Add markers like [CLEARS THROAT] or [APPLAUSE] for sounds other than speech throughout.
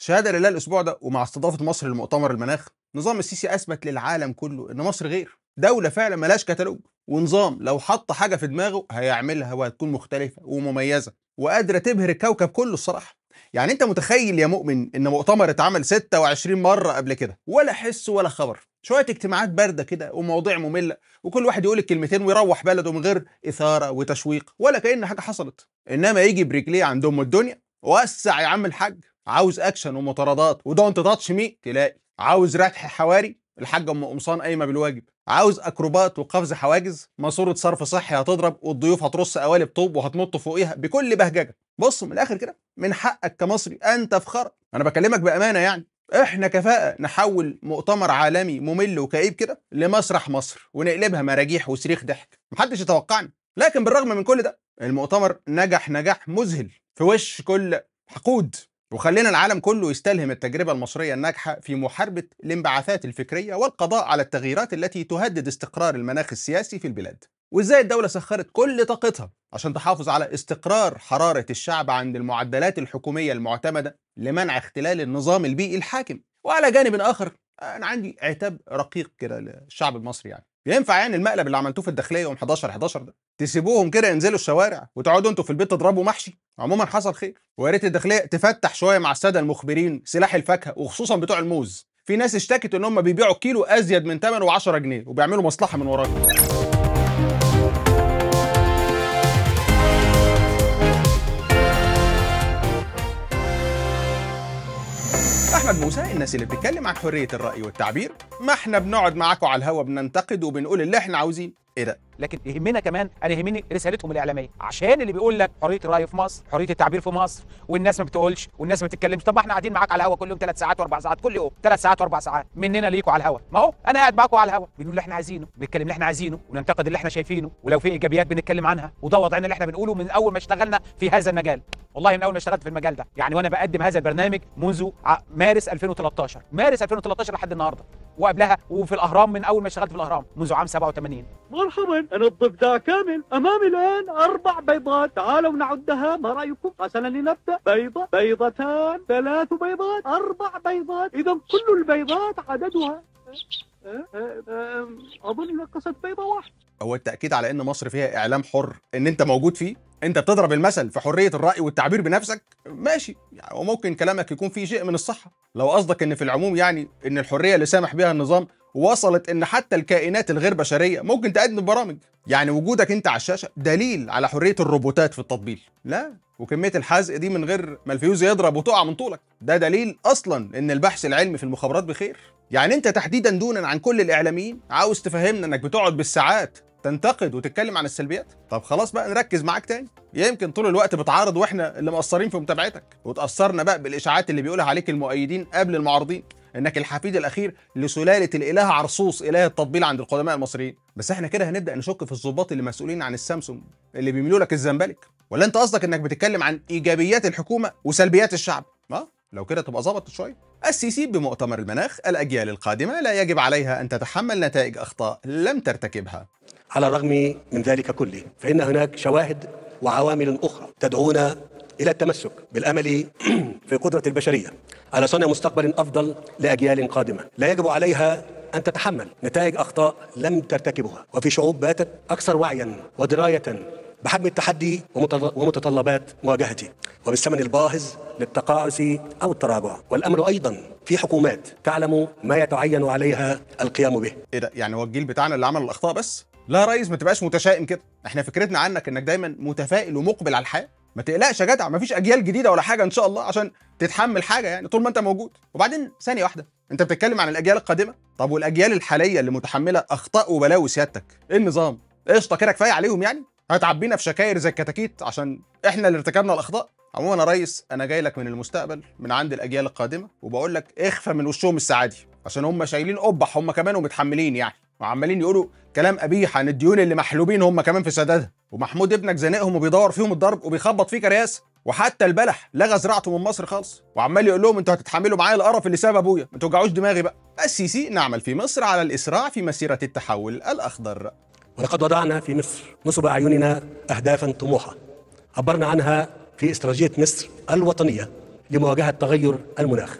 الشهاده لله الاسبوع ده ومع استضافه مصر لمؤتمر المناخ نظام السيسي اثبت للعالم كله ان مصر غير دوله فعلا ملاش كتالوج ونظام لو حط حاجه في دماغه هيعملها وهتكون مختلفه ومميزه وقادره تبهر الكوكب كله الصراحه يعني انت متخيل يا مؤمن ان مؤتمر اتعمل 26 مره قبل كده ولا حس ولا خبر شويه اجتماعات بارده كده ومواضيع ممله وكل واحد يقول الكلمتين ويروح بلده من غير اثاره وتشويق ولا كان حاجه حصلت انما يجي برجليه عند ام الدنيا وسع يا عم الحاج عاوز اكشن ومطاردات ودونت تاتش مي تلاقي عاوز ردح حواري الحاجة أم قمصان قايمة بالواجب عاوز أكروبات وقفز حواجز ماسورة صرف صحي هتضرب والضيوف هترص قوالب طوب وهتنط فوقيها بكل بهججة بص من الآخر كده من حقك كمصري أن تفخر أنا بكلمك بأمانة يعني احنا كفاءة نحول مؤتمر عالمي ممل وكئيب كده لمسرح مصر ونقلبها مراجيح وصريخ ضحك محدش يتوقعنا لكن بالرغم من كل ده المؤتمر نجح نجاح مذهل في وش كل حقود وخلينا العالم كله يستلهم التجربة المصرية الناجحة في محاربة الانبعاثات الفكرية والقضاء على التغييرات التي تهدد استقرار المناخ السياسي في البلاد وازاي الدولة سخرت كل طاقتها عشان تحافظ على استقرار حرارة الشعب عند المعدلات الحكومية المعتمدة لمنع اختلال النظام البيئي الحاكم وعلى جانب آخر أنا عندي عتاب رقيق كده للشعب المصري يعني ينفع يعني المقلب اللي عملتوه في الداخليه يوم 11 11 ده تسيبوهم كده ينزلوا الشوارع وتقعدوا انتوا في البيت تضربوا محشي عموما حصل خير ويا ريت الداخليه تفتح شويه مع الساده المخبرين سلاح الفاكهه وخصوصا بتوع الموز في ناس اشتكت ان هم بيبيعوا كيلو ازيد من ثمنه 10 جنيه وبيعملوا مصلحه من وراك احمد موسى الناس اللي بتتكلم عن حريه الراي والتعبير ما احنا بنقعد معاكم على الهوا بننتقد وبنقول اللي احنا عاوزين ايه ده لكن يهمنا كمان انا يهمني رسالتهم الاعلاميه عشان اللي بيقول لك حريه الراي في مصر حريه التعبير في مصر والناس ما بتقولش والناس ما بتتكلمش طب ما احنا قاعدين معاك على الهوا كل يوم ثلاث ساعات واربع ساعات كل يوم ثلاث ساعات واربع ساعات مننا ليكوا على الهوا ما هو انا قاعد معاكم على الهوا بنقول اللي احنا عايزينه بنتكلم اللي احنا عايزينه وننتقد اللي احنا شايفينه ولو في ايجابيات بنتكلم عنها وده وضعنا اللي احنا بنقوله من اول ما اشتغلنا في هذا المجال والله من اول ما اشتغلت في المجال ده يعني وانا بقدم هذا البرنامج منذ مارس 2013 مارس 2013 لحد النهارده وقبلها وفي الاهرام من اول ما اشتغلت في الاهرام منذ عام 87 مرحبا الضفدع كامل أمامي الآن أربع بيضات تعالوا نعدها ما رأيكم حسنا لنبدأ بيضة بيضتان ثلاث بيضات أربع بيضات إذا كل البيضات عددها أظن نقصت بيضة واحدة هو التأكيد على إن مصر فيها إعلام حر إن أنت موجود فيه انت بتضرب المثل في حريه الراي والتعبير بنفسك ماشي يعني وممكن كلامك يكون فيه شيء من الصحه لو قصدك ان في العموم يعني ان الحريه اللي سامح بها النظام وصلت ان حتى الكائنات الغير بشريه ممكن تقدم برامج يعني وجودك انت على الشاشه دليل على حريه الروبوتات في التطبيل لا وكميه الحزق دي من غير ما الفيوز يضرب وتقع من طولك ده دليل اصلا ان البحث العلمي في المخابرات بخير يعني انت تحديدا دونا عن كل الاعلاميين عاوز تفهمنا انك بتقعد بالساعات تنتقد وتتكلم عن السلبيات طب خلاص بقى نركز معاك تاني يمكن طول الوقت بتعارض واحنا اللي مقصرين في متابعتك وتاثرنا بقى بالاشاعات اللي بيقولها عليك المؤيدين قبل المعارضين انك الحفيد الاخير لسلاله الاله عرصوص اله التطبيل عند القدماء المصريين بس احنا كده هنبدا نشك في الظباط اللي مسؤولين عن السامسونج اللي بيملوا لك الزنبلك ولا انت قصدك انك بتتكلم عن ايجابيات الحكومه وسلبيات الشعب اه لو كده تبقى ظبطت شويه السيسي بمؤتمر المناخ الاجيال القادمه لا يجب عليها ان تتحمل نتائج اخطاء لم ترتكبها على الرغم من ذلك كله فان هناك شواهد وعوامل اخرى تدعونا الى التمسك بالامل [CLEARS THROAT] في قدره البشريه على صنع مستقبل افضل لاجيال قادمه لا يجب عليها أن تتحمل نتائج أخطاء لم ترتكبها وفي شعوب باتت أكثر وعيا ودراية بحجم التحدي ومتطلبات مواجهته وبالثمن الباهظ للتقاعس أو التراجع والأمر أيضا في حكومات تعلم ما يتعين عليها القيام به إيه ده يعني هو الجيل بتاعنا اللي عمل الأخطاء بس لا يا ريس ما تبقاش متشائم كده احنا فكرتنا عنك انك دايما متفائل ومقبل على الحياه ما تقلقش يا جدع ما فيش اجيال جديده ولا حاجه ان شاء الله عشان تتحمل حاجه يعني طول ما انت موجود وبعدين ثانيه واحده انت بتتكلم عن الاجيال القادمه طب والاجيال الحاليه اللي متحمله اخطاء وبلاوي سيادتك ايه النظام قشطه كده كفايه عليهم يعني هتعبينا في شكاير زي الكتاكيت عشان احنا اللي ارتكبنا الاخطاء عموما يا ريس انا جاي لك من المستقبل من عند الاجيال القادمه وبقول لك اخفى من وشهم السعادي عشان هم شايلين قبح هم كمان ومتحملين يعني وعمالين يقولوا كلام قبيح عن الديون اللي محلوبين هم كمان في سدادها ومحمود ابنك زانقهم وبيدور فيهم الضرب وبيخبط فيه كرياسه وحتى البلح لغى زراعته من مصر خالص وعمال يقول لهم انتوا هتتحملوا معايا القرف اللي ساب ابويا ما توجعوش دماغي بقى السيسي نعمل في مصر على الاسراع في مسيره التحول الاخضر ولقد وضعنا في مصر نصب أعيننا أهدافا طموحة عبرنا عنها في استراتيجية مصر الوطنية لمواجهة تغير المناخ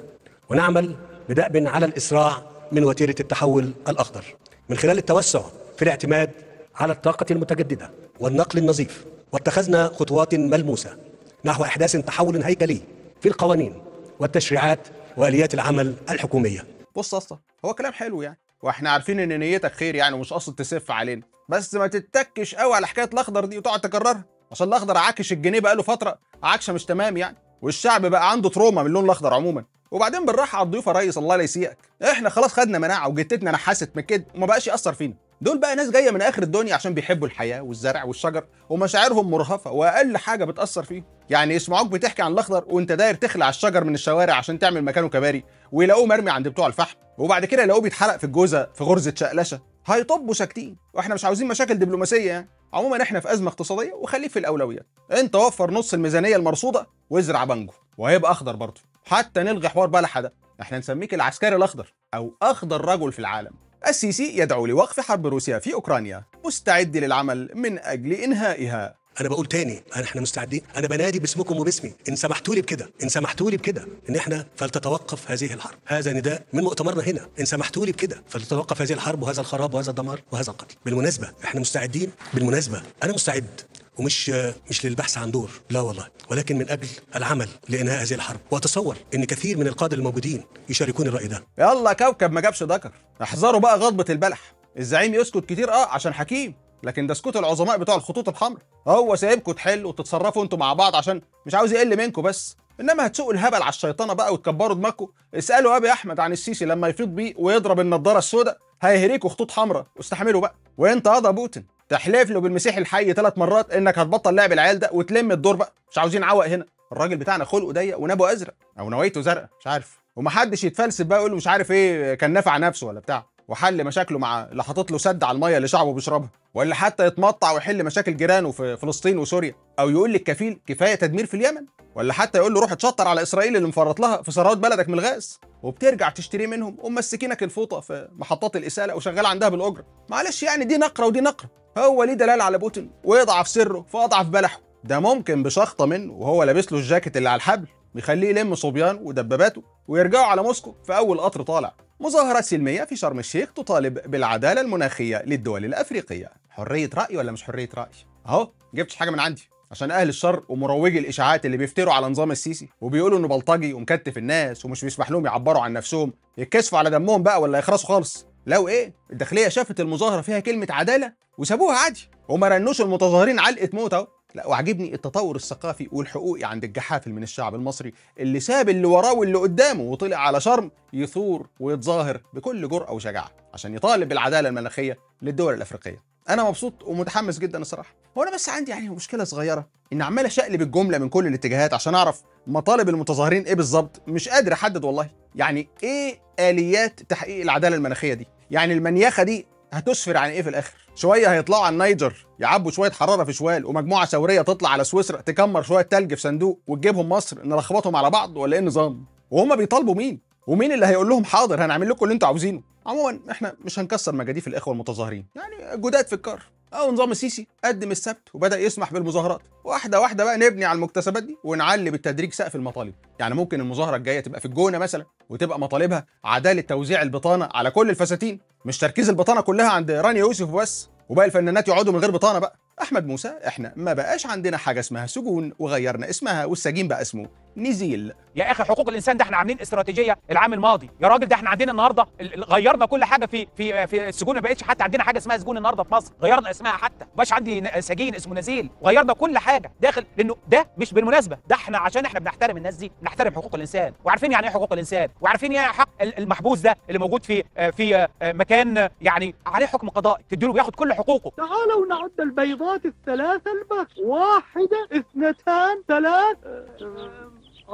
ونعمل بدأب على الإسراع من وتيرة التحول الأخضر من خلال التوسع في الاعتماد على الطاقة المتجددة والنقل النظيف واتخذنا خطوات ملموسة نحو إحداث تحول هيكلي في القوانين والتشريعات وآليات العمل الحكومية بص أصلا هو كلام حلو يعني واحنا عارفين ان نيتك خير يعني ومش قصد تسف علينا بس ما تتكش قوي على حكايه الاخضر دي وتقعد تكررها عشان الاخضر عاكش الجنيه بقاله فتره عكشه مش تمام يعني والشعب بقى عنده تروما من اللون الاخضر عموما وبعدين بالراحه على الضيوف يا ريس الله لا يسيئك احنا خلاص خدنا مناعه وجتتنا نحست من كده وما بقاش ياثر فينا دول بقى ناس جايه من اخر الدنيا عشان بيحبوا الحياه والزرع والشجر ومشاعرهم مرهفه واقل حاجه بتاثر فيهم يعني يسمعوك بتحكي عن الاخضر وانت داير تخلع الشجر من الشوارع عشان تعمل مكانه كباري ويلاقوه مرمي عند بتوع الفحم وبعد كده يلاقوه بيتحرق في الجوزه في غرزه شقلشه هيطبوا ساكتين واحنا مش عاوزين مشاكل دبلوماسيه يعني عموما احنا في ازمه اقتصاديه وخليك في الاولويات انت وفر نص الميزانيه المرصوده وازرع بانجو وهيبقى اخضر برضه حتى نلغي حوار بلحه ده احنا نسميك العسكري الاخضر او اخضر رجل في العالم السيسي يدعو لوقف حرب روسيا في اوكرانيا مستعد للعمل من اجل انهائها انا بقول تاني احنا مستعدين انا بنادي باسمكم وباسمي ان سمحتوا لي بكده ان سمحتوا لي بكده ان احنا فلتتوقف هذه الحرب هذا نداء من مؤتمرنا هنا ان سمحتوا لي بكده فلتتوقف هذه الحرب وهذا الخراب وهذا الدمار وهذا القتل بالمناسبه احنا مستعدين بالمناسبه انا مستعد ومش مش للبحث عن دور لا والله ولكن من اجل العمل لانهاء هذه الحرب واتصور ان كثير من القاده الموجودين يشاركون الراي ده يلا كوكب ما جابش ذكر احذروا بقى غضبه البلح الزعيم يسكت كتير اه عشان حكيم لكن ده سكوت العظماء بتوع الخطوط الحمراء هو سايبكم تحلوا وتتصرفوا انتوا مع بعض عشان مش عاوز يقل منكم بس انما هتسوقوا الهبل على الشيطانه بقى وتكبروا دماغكم اسالوا ابي احمد عن السيسي لما يفيض بيه ويضرب النضاره السوداء هيهريكوا خطوط حمراء واستحملوا بقى وانت يا بوتين تحلف له بالمسيح الحي ثلاث مرات انك هتبطل لعب العيال ده وتلم الدور بقى مش عاوزين عوق هنا الراجل بتاعنا خلقه ضيق ونابه ازرق او نويته زرقاء مش عارف ومحدش يتفلسف بقى يقول مش عارف ايه كان نافع نفسه ولا بتاع وحل مشاكله مع اللي حاطط له سد على الميه اللي شعبه بيشربها ولا حتى يتمطع ويحل مشاكل جيرانه في فلسطين وسوريا او يقول للكفيل كفايه تدمير في اليمن ولا حتى يقول له روح اتشطر على اسرائيل اللي مفرط لها في ثروات بلدك من الغاز وبترجع تشتري منهم ام السكينك الفوطه في محطات الاساله وشغال عندها بالاجره معلش يعني دي نقره ودي نقره هو ليه دلال على بوتين ويضعف سره فاضعف بلحه ده ممكن بشخطه منه وهو لابس له الجاكيت اللي على الحبل مخليه يلم صبيان ودباباته ويرجعوا على موسكو في أول قطر طالع مظاهرة سلمية في شرم الشيخ تطالب بالعدالة المناخية للدول الأفريقية حرية رأي ولا مش حرية رأي؟ أهو جبتش حاجة من عندي عشان اهل الشر ومروجي الاشاعات اللي بيفتروا على نظام السيسي وبيقولوا انه بلطجي ومكتف الناس ومش بيسمح لهم يعبروا عن نفسهم يتكسفوا على دمهم بقى ولا يخرسوا خالص لو ايه الداخليه شافت المظاهره فيها كلمه عداله وسابوها عادي وما رنوش المتظاهرين علقه موت اهو لا وعجبني التطور الثقافي والحقوقي عند الجحافل من الشعب المصري اللي ساب اللي وراه واللي قدامه وطلع على شرم يثور ويتظاهر بكل جرأة وشجاعة عشان يطالب بالعدالة المناخية للدول الأفريقية أنا مبسوط ومتحمس جدا الصراحة هو أنا بس عندي يعني مشكلة صغيرة إن عمال أشقلب الجملة من كل الاتجاهات عشان أعرف مطالب المتظاهرين إيه بالظبط مش قادر أحدد والله يعني إيه آليات تحقيق العدالة المناخية دي يعني المنيخة دي هتسفر عن إيه في الآخر شويه هيطلعوا على النيجر يعبوا شويه حراره في شوال ومجموعه ثوريه تطلع على سويسرا تكمر شويه ثلج في صندوق وتجيبهم مصر نلخبطهم على بعض ولا ايه النظام وهم بيطالبوا مين ومين اللي هيقول لهم حاضر هنعمل لكم اللي انتوا عاوزينه عموما احنا مش هنكسر مجاديف الاخوه المتظاهرين يعني جداد في الكار او نظام السيسي قدم السبت وبدا يسمح بالمظاهرات واحده واحده بقى نبني على المكتسبات دي ونعلي بالتدريج سقف المطالب يعني ممكن المظاهره الجايه تبقى في الجونه مثلا وتبقى مطالبها عداله توزيع البطانه على كل الفساتين مش تركيز البطانه كلها عند رانيا يوسف بس وباقي الفنانات يقعدوا من غير بطانه بقى احمد موسى احنا ما بقاش عندنا حاجه اسمها سجون وغيرنا اسمها والسجين بقى اسمه نزيل يا اخي حقوق الانسان ده احنا عاملين استراتيجيه العام الماضي يا راجل ده احنا عندنا النهارده غيرنا كل حاجه في في في السجون ما بقتش حتى عندنا حاجه اسمها سجون النهارده في مصر غيرنا اسمها حتى بقاش عندي سجين اسمه نزيل غيرنا كل حاجه داخل لانه ده مش بالمناسبه ده احنا عشان احنا بنحترم الناس دي بنحترم حقوق الانسان وعارفين يعني ايه حقوق الانسان وعارفين يعني إيه حق المحبوس ده اللي موجود في آه، في آه، مكان يعني عليه حكم قضائي تديله بياخد كل حقوقه تعالوا نعد البيضات الثلاثه البس واحده اثنتان ثلاث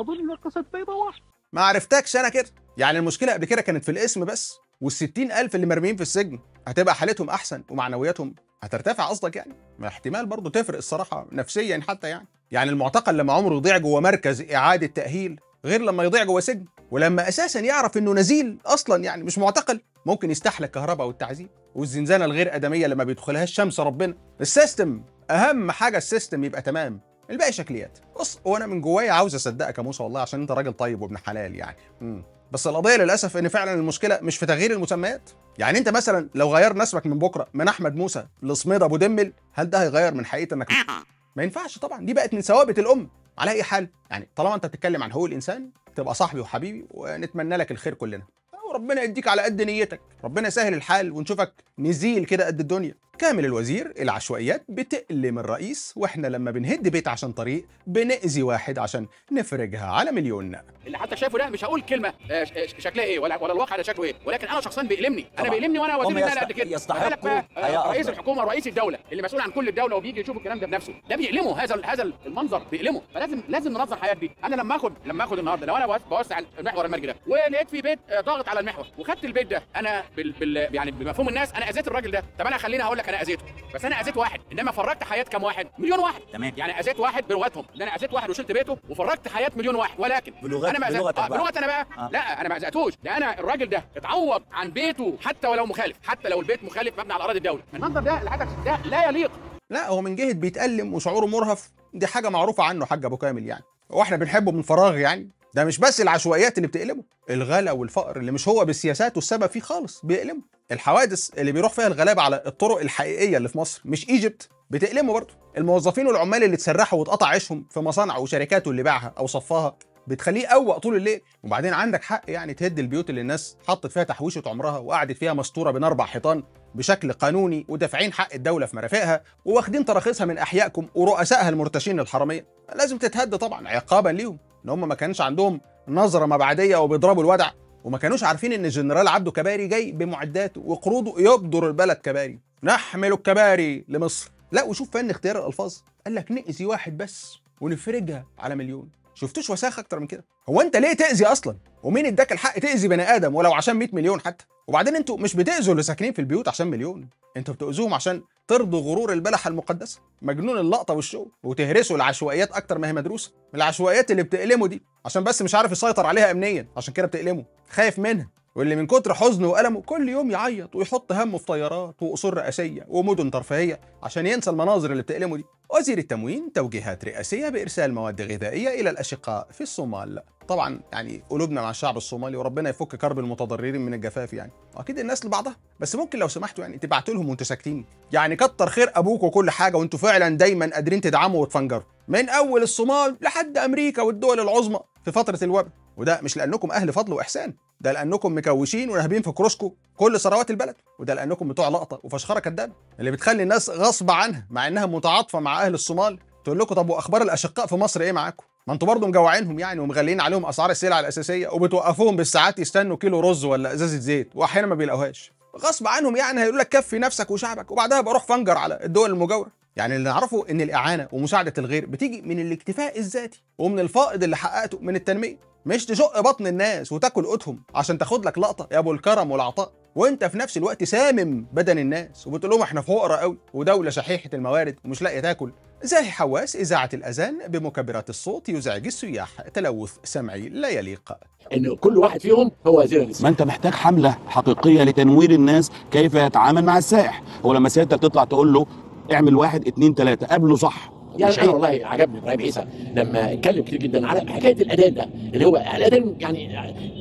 اظن ان القصه بيضه واحده ما عرفتكش انا كده يعني المشكله قبل كده كانت في الاسم بس وال ألف اللي مرميين في السجن هتبقى حالتهم احسن ومعنوياتهم هترتفع قصدك يعني ما احتمال برضه تفرق الصراحه نفسيا حتى يعني يعني المعتقل لما عمره يضيع جوه مركز اعاده تاهيل غير لما يضيع جوه سجن ولما اساسا يعرف انه نزيل اصلا يعني مش معتقل ممكن يستحلك الكهرباء والتعذيب والزنزانه الغير ادميه لما بيدخلها الشمس ربنا السيستم اهم حاجه السيستم يبقى تمام الباقي شكليات بص وانا من جوايا عاوز اصدقك يا موسى والله عشان انت راجل طيب وابن حلال يعني مم. بس القضيه للاسف ان فعلا المشكله مش في تغيير المسميات يعني انت مثلا لو غيرنا اسمك من بكره من احمد موسى لصميد ابو دمل هل ده هيغير من حقيقه انك [LAUGHS] ما ينفعش طبعا دي بقت من ثوابت الام على اي حال يعني طالما انت بتتكلم عن حقوق الانسان تبقى صاحبي وحبيبي ونتمنى لك الخير كلنا وربنا يديك على قد نيتك ربنا يسهل الحال ونشوفك نزيل كده قد الدنيا كامل الوزير العشوائيات بتألم الرئيس واحنا لما بنهد بيت عشان طريق بنأذي واحد عشان نفرجها على مليون اللي حتى شايفه ده مش هقول كلمه آه، آه، شكلها ايه ولا ولا الواقع ده شكله ايه ولكن انا شخصيا بيألمني انا بيألمني وانا وزير الداخليه قبل كده يستحق آه، رئيس الحكومه رئيس الدوله اللي مسؤول عن كل الدوله وبيجي يشوف الكلام ده بنفسه ده بيألمه هذا هذا المنظر بيألمه فلازم لازم ننظر حياتي انا لما اخد لما اخد النهارده لو انا بوسع المحور المرجي ده ولقيت في بيت ضاغط على المحور وخدت البيت ده انا بال... بال... يعني بمفهوم الناس انا اذيت الراجل ده طب انا خليني اقول لك لك انا اذيته بس انا اذيت واحد انما فرجت حياه كام واحد مليون واحد تمام يعني اذيت واحد بلغتهم ان انا اذيت واحد وشلت بيته وفرجت حياه مليون واحد ولكن بلغت انا ما بلغت آه، بلغت انا بقى آه. لا انا ما اذيتوش ده انا الراجل ده اتعوض عن بيته حتى ولو مخالف حتى لو البيت مخالف مبني على اراضي الدوله المنظر ده الهدف ده لا يليق لا هو من جهه بيتألم وشعوره مرهف دي حاجه معروفه عنه حاج ابو كامل يعني واحنا بنحبه من فراغ يعني ده مش بس العشوائيات اللي بتقلبه الغلا والفقر اللي مش هو بسياساته السبب فيه خالص بيقلبه الحوادث اللي بيروح فيها الغلابه على الطرق الحقيقيه اللي في مصر مش ايجيبت بتقلمه برضه الموظفين والعمال اللي اتسرحوا واتقطع عيشهم في مصانعه وشركاته اللي باعها او صفاها بتخليه اوق طول الليل وبعدين عندك حق يعني تهد البيوت اللي الناس حطت فيها تحويشة عمرها وقعدت فيها مستورة بين أربع حيطان بشكل قانوني ودافعين حق الدولة في مرافقها وواخدين تراخيصها من أحيائكم ورؤسائها المرتشين الحرامية لازم تتهد طبعا عقابا ليهم ان هم ما كانش عندهم نظره مبعديه وبيضربوا الودع وما كانوش عارفين ان الجنرال عبده كباري جاي بمعداته وقروضه يبدر البلد كباري نحمل الكباري لمصر لا وشوف فن اختيار الالفاظ قال لك نأذي واحد بس ونفرجها على مليون شفتوش وساخه اكتر من كده هو انت ليه تاذي اصلا ومين اداك الحق تاذي بني ادم ولو عشان 100 مليون حتى وبعدين انتوا مش بتاذوا اللي ساكنين في البيوت عشان مليون انتوا بتاذوهم عشان ترضوا غرور البلح المقدسه مجنون اللقطه والشو وتهرسوا العشوائيات اكتر ما هي مدروسه العشوائيات اللي بتألمه دي عشان بس مش عارف يسيطر عليها امنيا عشان كده بتألمه خايف منها واللي من كتر حزنه وألمه كل يوم يعيط ويحط همه في طيارات وقصور رئاسية ومدن ترفيهية عشان ينسى المناظر اللي بتألمه دي وزير التموين توجيهات رئاسية بإرسال مواد غذائية إلى الأشقاء في الصومال طبعا يعني قلوبنا مع الشعب الصومالي وربنا يفك كرب المتضررين من الجفاف يعني اكيد الناس لبعضها بس ممكن لو سمحتوا يعني تبعتوا لهم وانتوا ساكتين يعني كتر خير ابوك وكل حاجه وانتوا فعلا دايما قادرين تدعموا وتفنجروا من اول الصومال لحد امريكا والدول العظمى في فتره الوباء وده مش لانكم اهل فضل واحسان ده لانكم مكوشين وراهبين في كروسكو كل ثروات البلد وده لانكم بتوع لقطه وفشخره كدابه اللي بتخلي الناس غصب عنها مع انها متعاطفه مع اهل الصومال تقول لكم طب واخبار الاشقاء في مصر ايه معاكم ما انتوا برضه مجوعينهم يعني ومغليين عليهم اسعار السلع الاساسيه وبتوقفوهم بالساعات يستنوا كيلو رز ولا ازازه زيت واحيانا ما بيلاقوهاش غصب عنهم يعني هيقول لك كفي نفسك وشعبك وبعدها بروح فنجر على الدول المجاوره يعني اللي نعرفه ان الاعانه ومساعده الغير بتيجي من الاكتفاء الذاتي ومن الفائض اللي حققته من التنميه مش تشق بطن الناس وتاكل قوتهم عشان تاخد لك لقطه يا ابو الكرم والعطاء وانت في نفس الوقت سامم بدن الناس وبتقول لهم احنا فقراء قوي ودوله شحيحه الموارد ومش لاقيه تاكل زاهي حواس اذاعه الاذان بمكبرات الصوت يزعج السياح تلوث سمعي لا يليق ان كل واحد فيهم هو وزير ما انت محتاج حمله حقيقيه لتنوير الناس كيف يتعامل مع السائح هو لما سيادتك تطلع تقول له اعمل واحد اثنين ثلاثه قابله صح يعني انا والله عجبني ابراهيم عيسى لما اتكلم كتير جدا على حكايه الاذان ده اللي هو الاذان يعني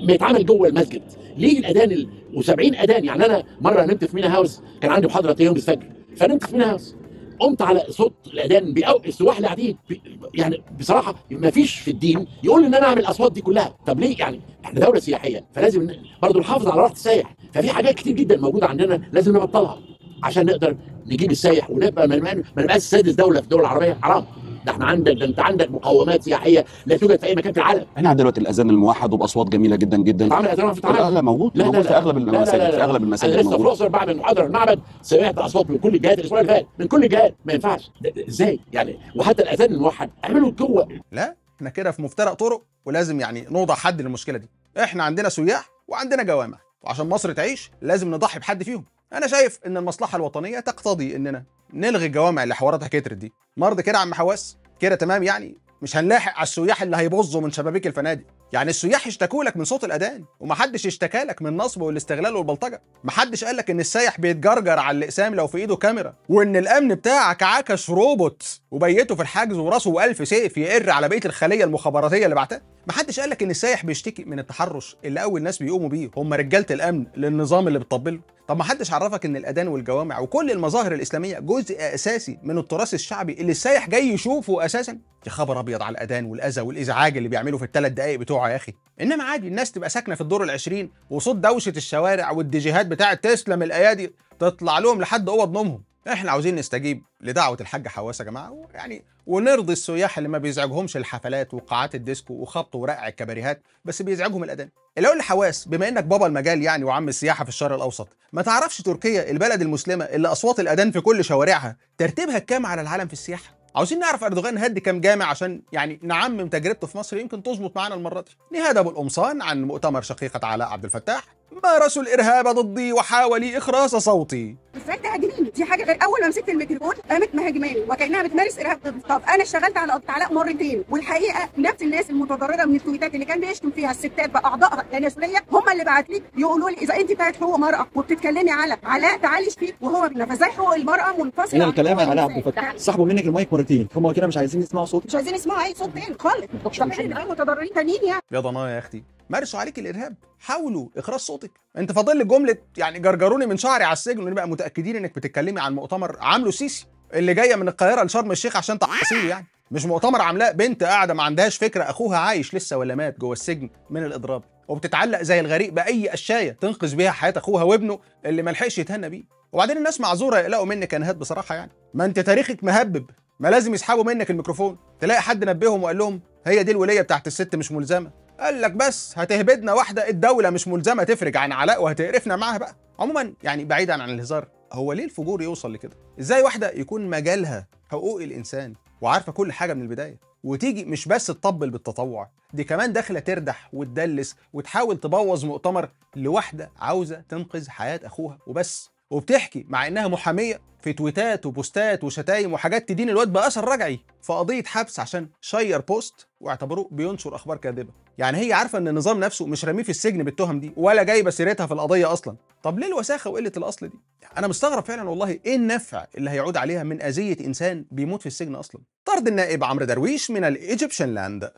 بيتعمل جوه المسجد ليه الاذان ال... و70 اذان يعني انا مره نمت في مينا هاوس كان عندي محاضره يوم الفجر فنمت في مينا هاوس قمت على صوت الاذان بأو... السواح اللي قاعدين ب... يعني بصراحه ما فيش في الدين يقول ان انا اعمل الاصوات دي كلها طب ليه يعني احنا دوله سياحيه فلازم برضه نحافظ على راحه السائح ففي حاجات كتير جدا موجوده عندنا لازم نبطلها عشان نقدر نجيب السايح ونبقى ما نبقاش سادس دوله في الدول العربيه حرام ده احنا عندك ده انت عندك مقومات سياحيه لا توجد في اي مكان في العالم احنا عندنا دلوقتي الاذان الموحد وباصوات جميله جدا جدا عامل اذان في العالم لا لا موجود لا موجود لا في اغلب المساجد في اغلب المساجد انا لسه في الاقصر بعمل محاضره المعبد سمعت اصوات من كل الجهات الاسبوع اللي فات من كل الجهات ما ينفعش ازاي يعني وحتى الاذان الموحد اعمله جوه لا احنا كده في مفترق طرق ولازم يعني نوضع حد للمشكله دي احنا عندنا سياح وعندنا جوامع وعشان مصر تعيش لازم نضحي بحد فيهم انا شايف ان المصلحه الوطنيه تقتضي اننا نلغي الجوامع اللي حواراتها كترت دي مرض كده يا عم حواس كده تمام يعني مش هنلاحق على السياح اللي هيبظوا من شبابيك الفنادق يعني السياح اشتكوا لك من صوت الاذان ومحدش اشتكى لك من النصب والاستغلال والبلطجه محدش قال لك ان السايح بيتجرجر على الاقسام لو في ايده كاميرا وان الامن بتاعك عكش روبوت وبيته في الحجز وراسه والف سيف يقر على بقيه الخليه المخابراتيه اللي بعتها محدش قال لك ان السايح بيشتكي من التحرش اللي اول ناس بيقوموا بيه هم رجاله الامن للنظام اللي بتطبله طب محدش عرفك ان الاذان والجوامع وكل المظاهر الاسلاميه جزء اساسي من التراث الشعبي اللي السايح جاي يشوفه اساسا يا خبر ابيض على الاذان والاذى والازعاج اللي بيعمله في الثلاث دقائق بتوع يا اخي انما عادي الناس تبقى ساكنه في الدور العشرين وصوت دوشه الشوارع والديجيهات بتاعه تسلم الايادي تطلع لهم لحد اوض نومهم احنا عاوزين نستجيب لدعوه الحاج حواس يا جماعه يعني ونرضي السياح اللي ما بيزعجهمش الحفلات وقاعات الديسكو وخبط ورقع الكباريهات بس بيزعجهم الاذان الاول الحواس بما انك بابا المجال يعني وعم السياحه في الشرق الاوسط ما تعرفش تركيا البلد المسلمه اللي اصوات الاذان في كل شوارعها ترتيبها الكام على العالم في السياحه عاوزين نعرف اردوغان هد كام جامع عشان يعني نعمم تجربته في مصر يمكن تظبط معانا المره دي نهاد ابو القمصان عن مؤتمر شقيقه علاء عبد الفتاح مارسوا الارهاب ضدي وحاولي اخراس صوتي ازاي تهاجميني دي حاجه غير اول ما مسكت الميكروفون قامت مهاجماني وكانها بتمارس ارهاب ضدي طب انا اشتغلت على علاء مرتين والحقيقه نفس الناس المتضرره من التويتات اللي كان بيشتم فيها الستات باعضائها تناسليه هم اللي بعت لي يقولوا لي اذا انت بتاعت حقوق مرأة وبتتكلمي على علاء تعالي فيه وهو فازاي حقوق المراه منفصله انا بكلمك على عبد الفتاح سحبوا منك المايك مرتين هم كده مش عايزين يسمعوا صوتي مش عايزين يسمعوا اي صوت تاني خالص طب احنا متضررين تانيين يا يعني. يا ضنايا يا اختي مارسوا عليك الارهاب حاولوا اخراج صوتك انت فاضل لك جمله يعني جرجروني من شعري على السجن ونبقى متاكدين انك بتتكلمي عن مؤتمر عامله سيسي اللي جايه من القاهره لشرم الشيخ عشان تعصيه يعني مش مؤتمر عاملاه بنت قاعده ما عندهاش فكره اخوها عايش لسه ولا مات جوه السجن من الاضراب وبتتعلق زي الغريق باي قشايه تنقذ بيها حياه اخوها وابنه اللي ما لحقش يتهنى بيه وبعدين الناس معذوره يقلقوا منك نهاد بصراحه يعني ما انت تاريخك مهبب ما لازم يسحبوا منك الميكروفون تلاقي حد نبههم وقال لهم هي دي الوليه بتاعت الست مش ملزمه قال لك بس هتهبدنا واحده الدوله مش ملزمه تفرج عن علاء وهتقرفنا معاها بقى عموما يعني بعيدا عن الهزار هو ليه الفجور يوصل لكده ازاي واحده يكون مجالها حقوق الانسان وعارفه كل حاجه من البدايه وتيجي مش بس تطبل بالتطوع دي كمان داخله تردح وتدلس وتحاول تبوظ مؤتمر لواحده عاوزه تنقذ حياه اخوها وبس وبتحكي مع انها محاميه في تويتات وبوستات وشتايم وحاجات تدين الواد باثر رجعي في قضيه حبس عشان شير بوست واعتبروه بينشر اخبار كاذبه يعني هي عارفه ان النظام نفسه مش راميه في السجن بالتهم دي ولا جايبه سيرتها في القضيه اصلا طب ليه الوساخه وقله الاصل دي انا مستغرب فعلا والله ايه النفع اللي هيعود عليها من اذيه انسان بيموت في السجن اصلا طرد النائب عمرو درويش من الايجيبشن لاند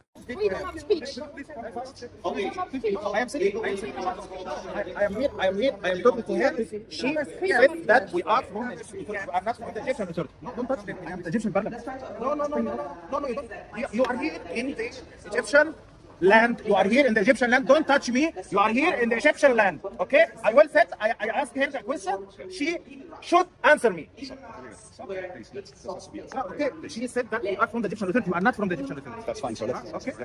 I'm not from the Egyptian authority. No, don't touch me. I'm the Egyptian parliament. No, no, no, no, no, no. You, you are here in the Egyptian land. You are here in the Egyptian land. Don't touch me. You are here in the Egyptian land. Okay? I will set. I, I ask her a question. She should answer me. Okay. She said that you are from the Egyptian land. You are not from the Egyptian That's fine. So Okay.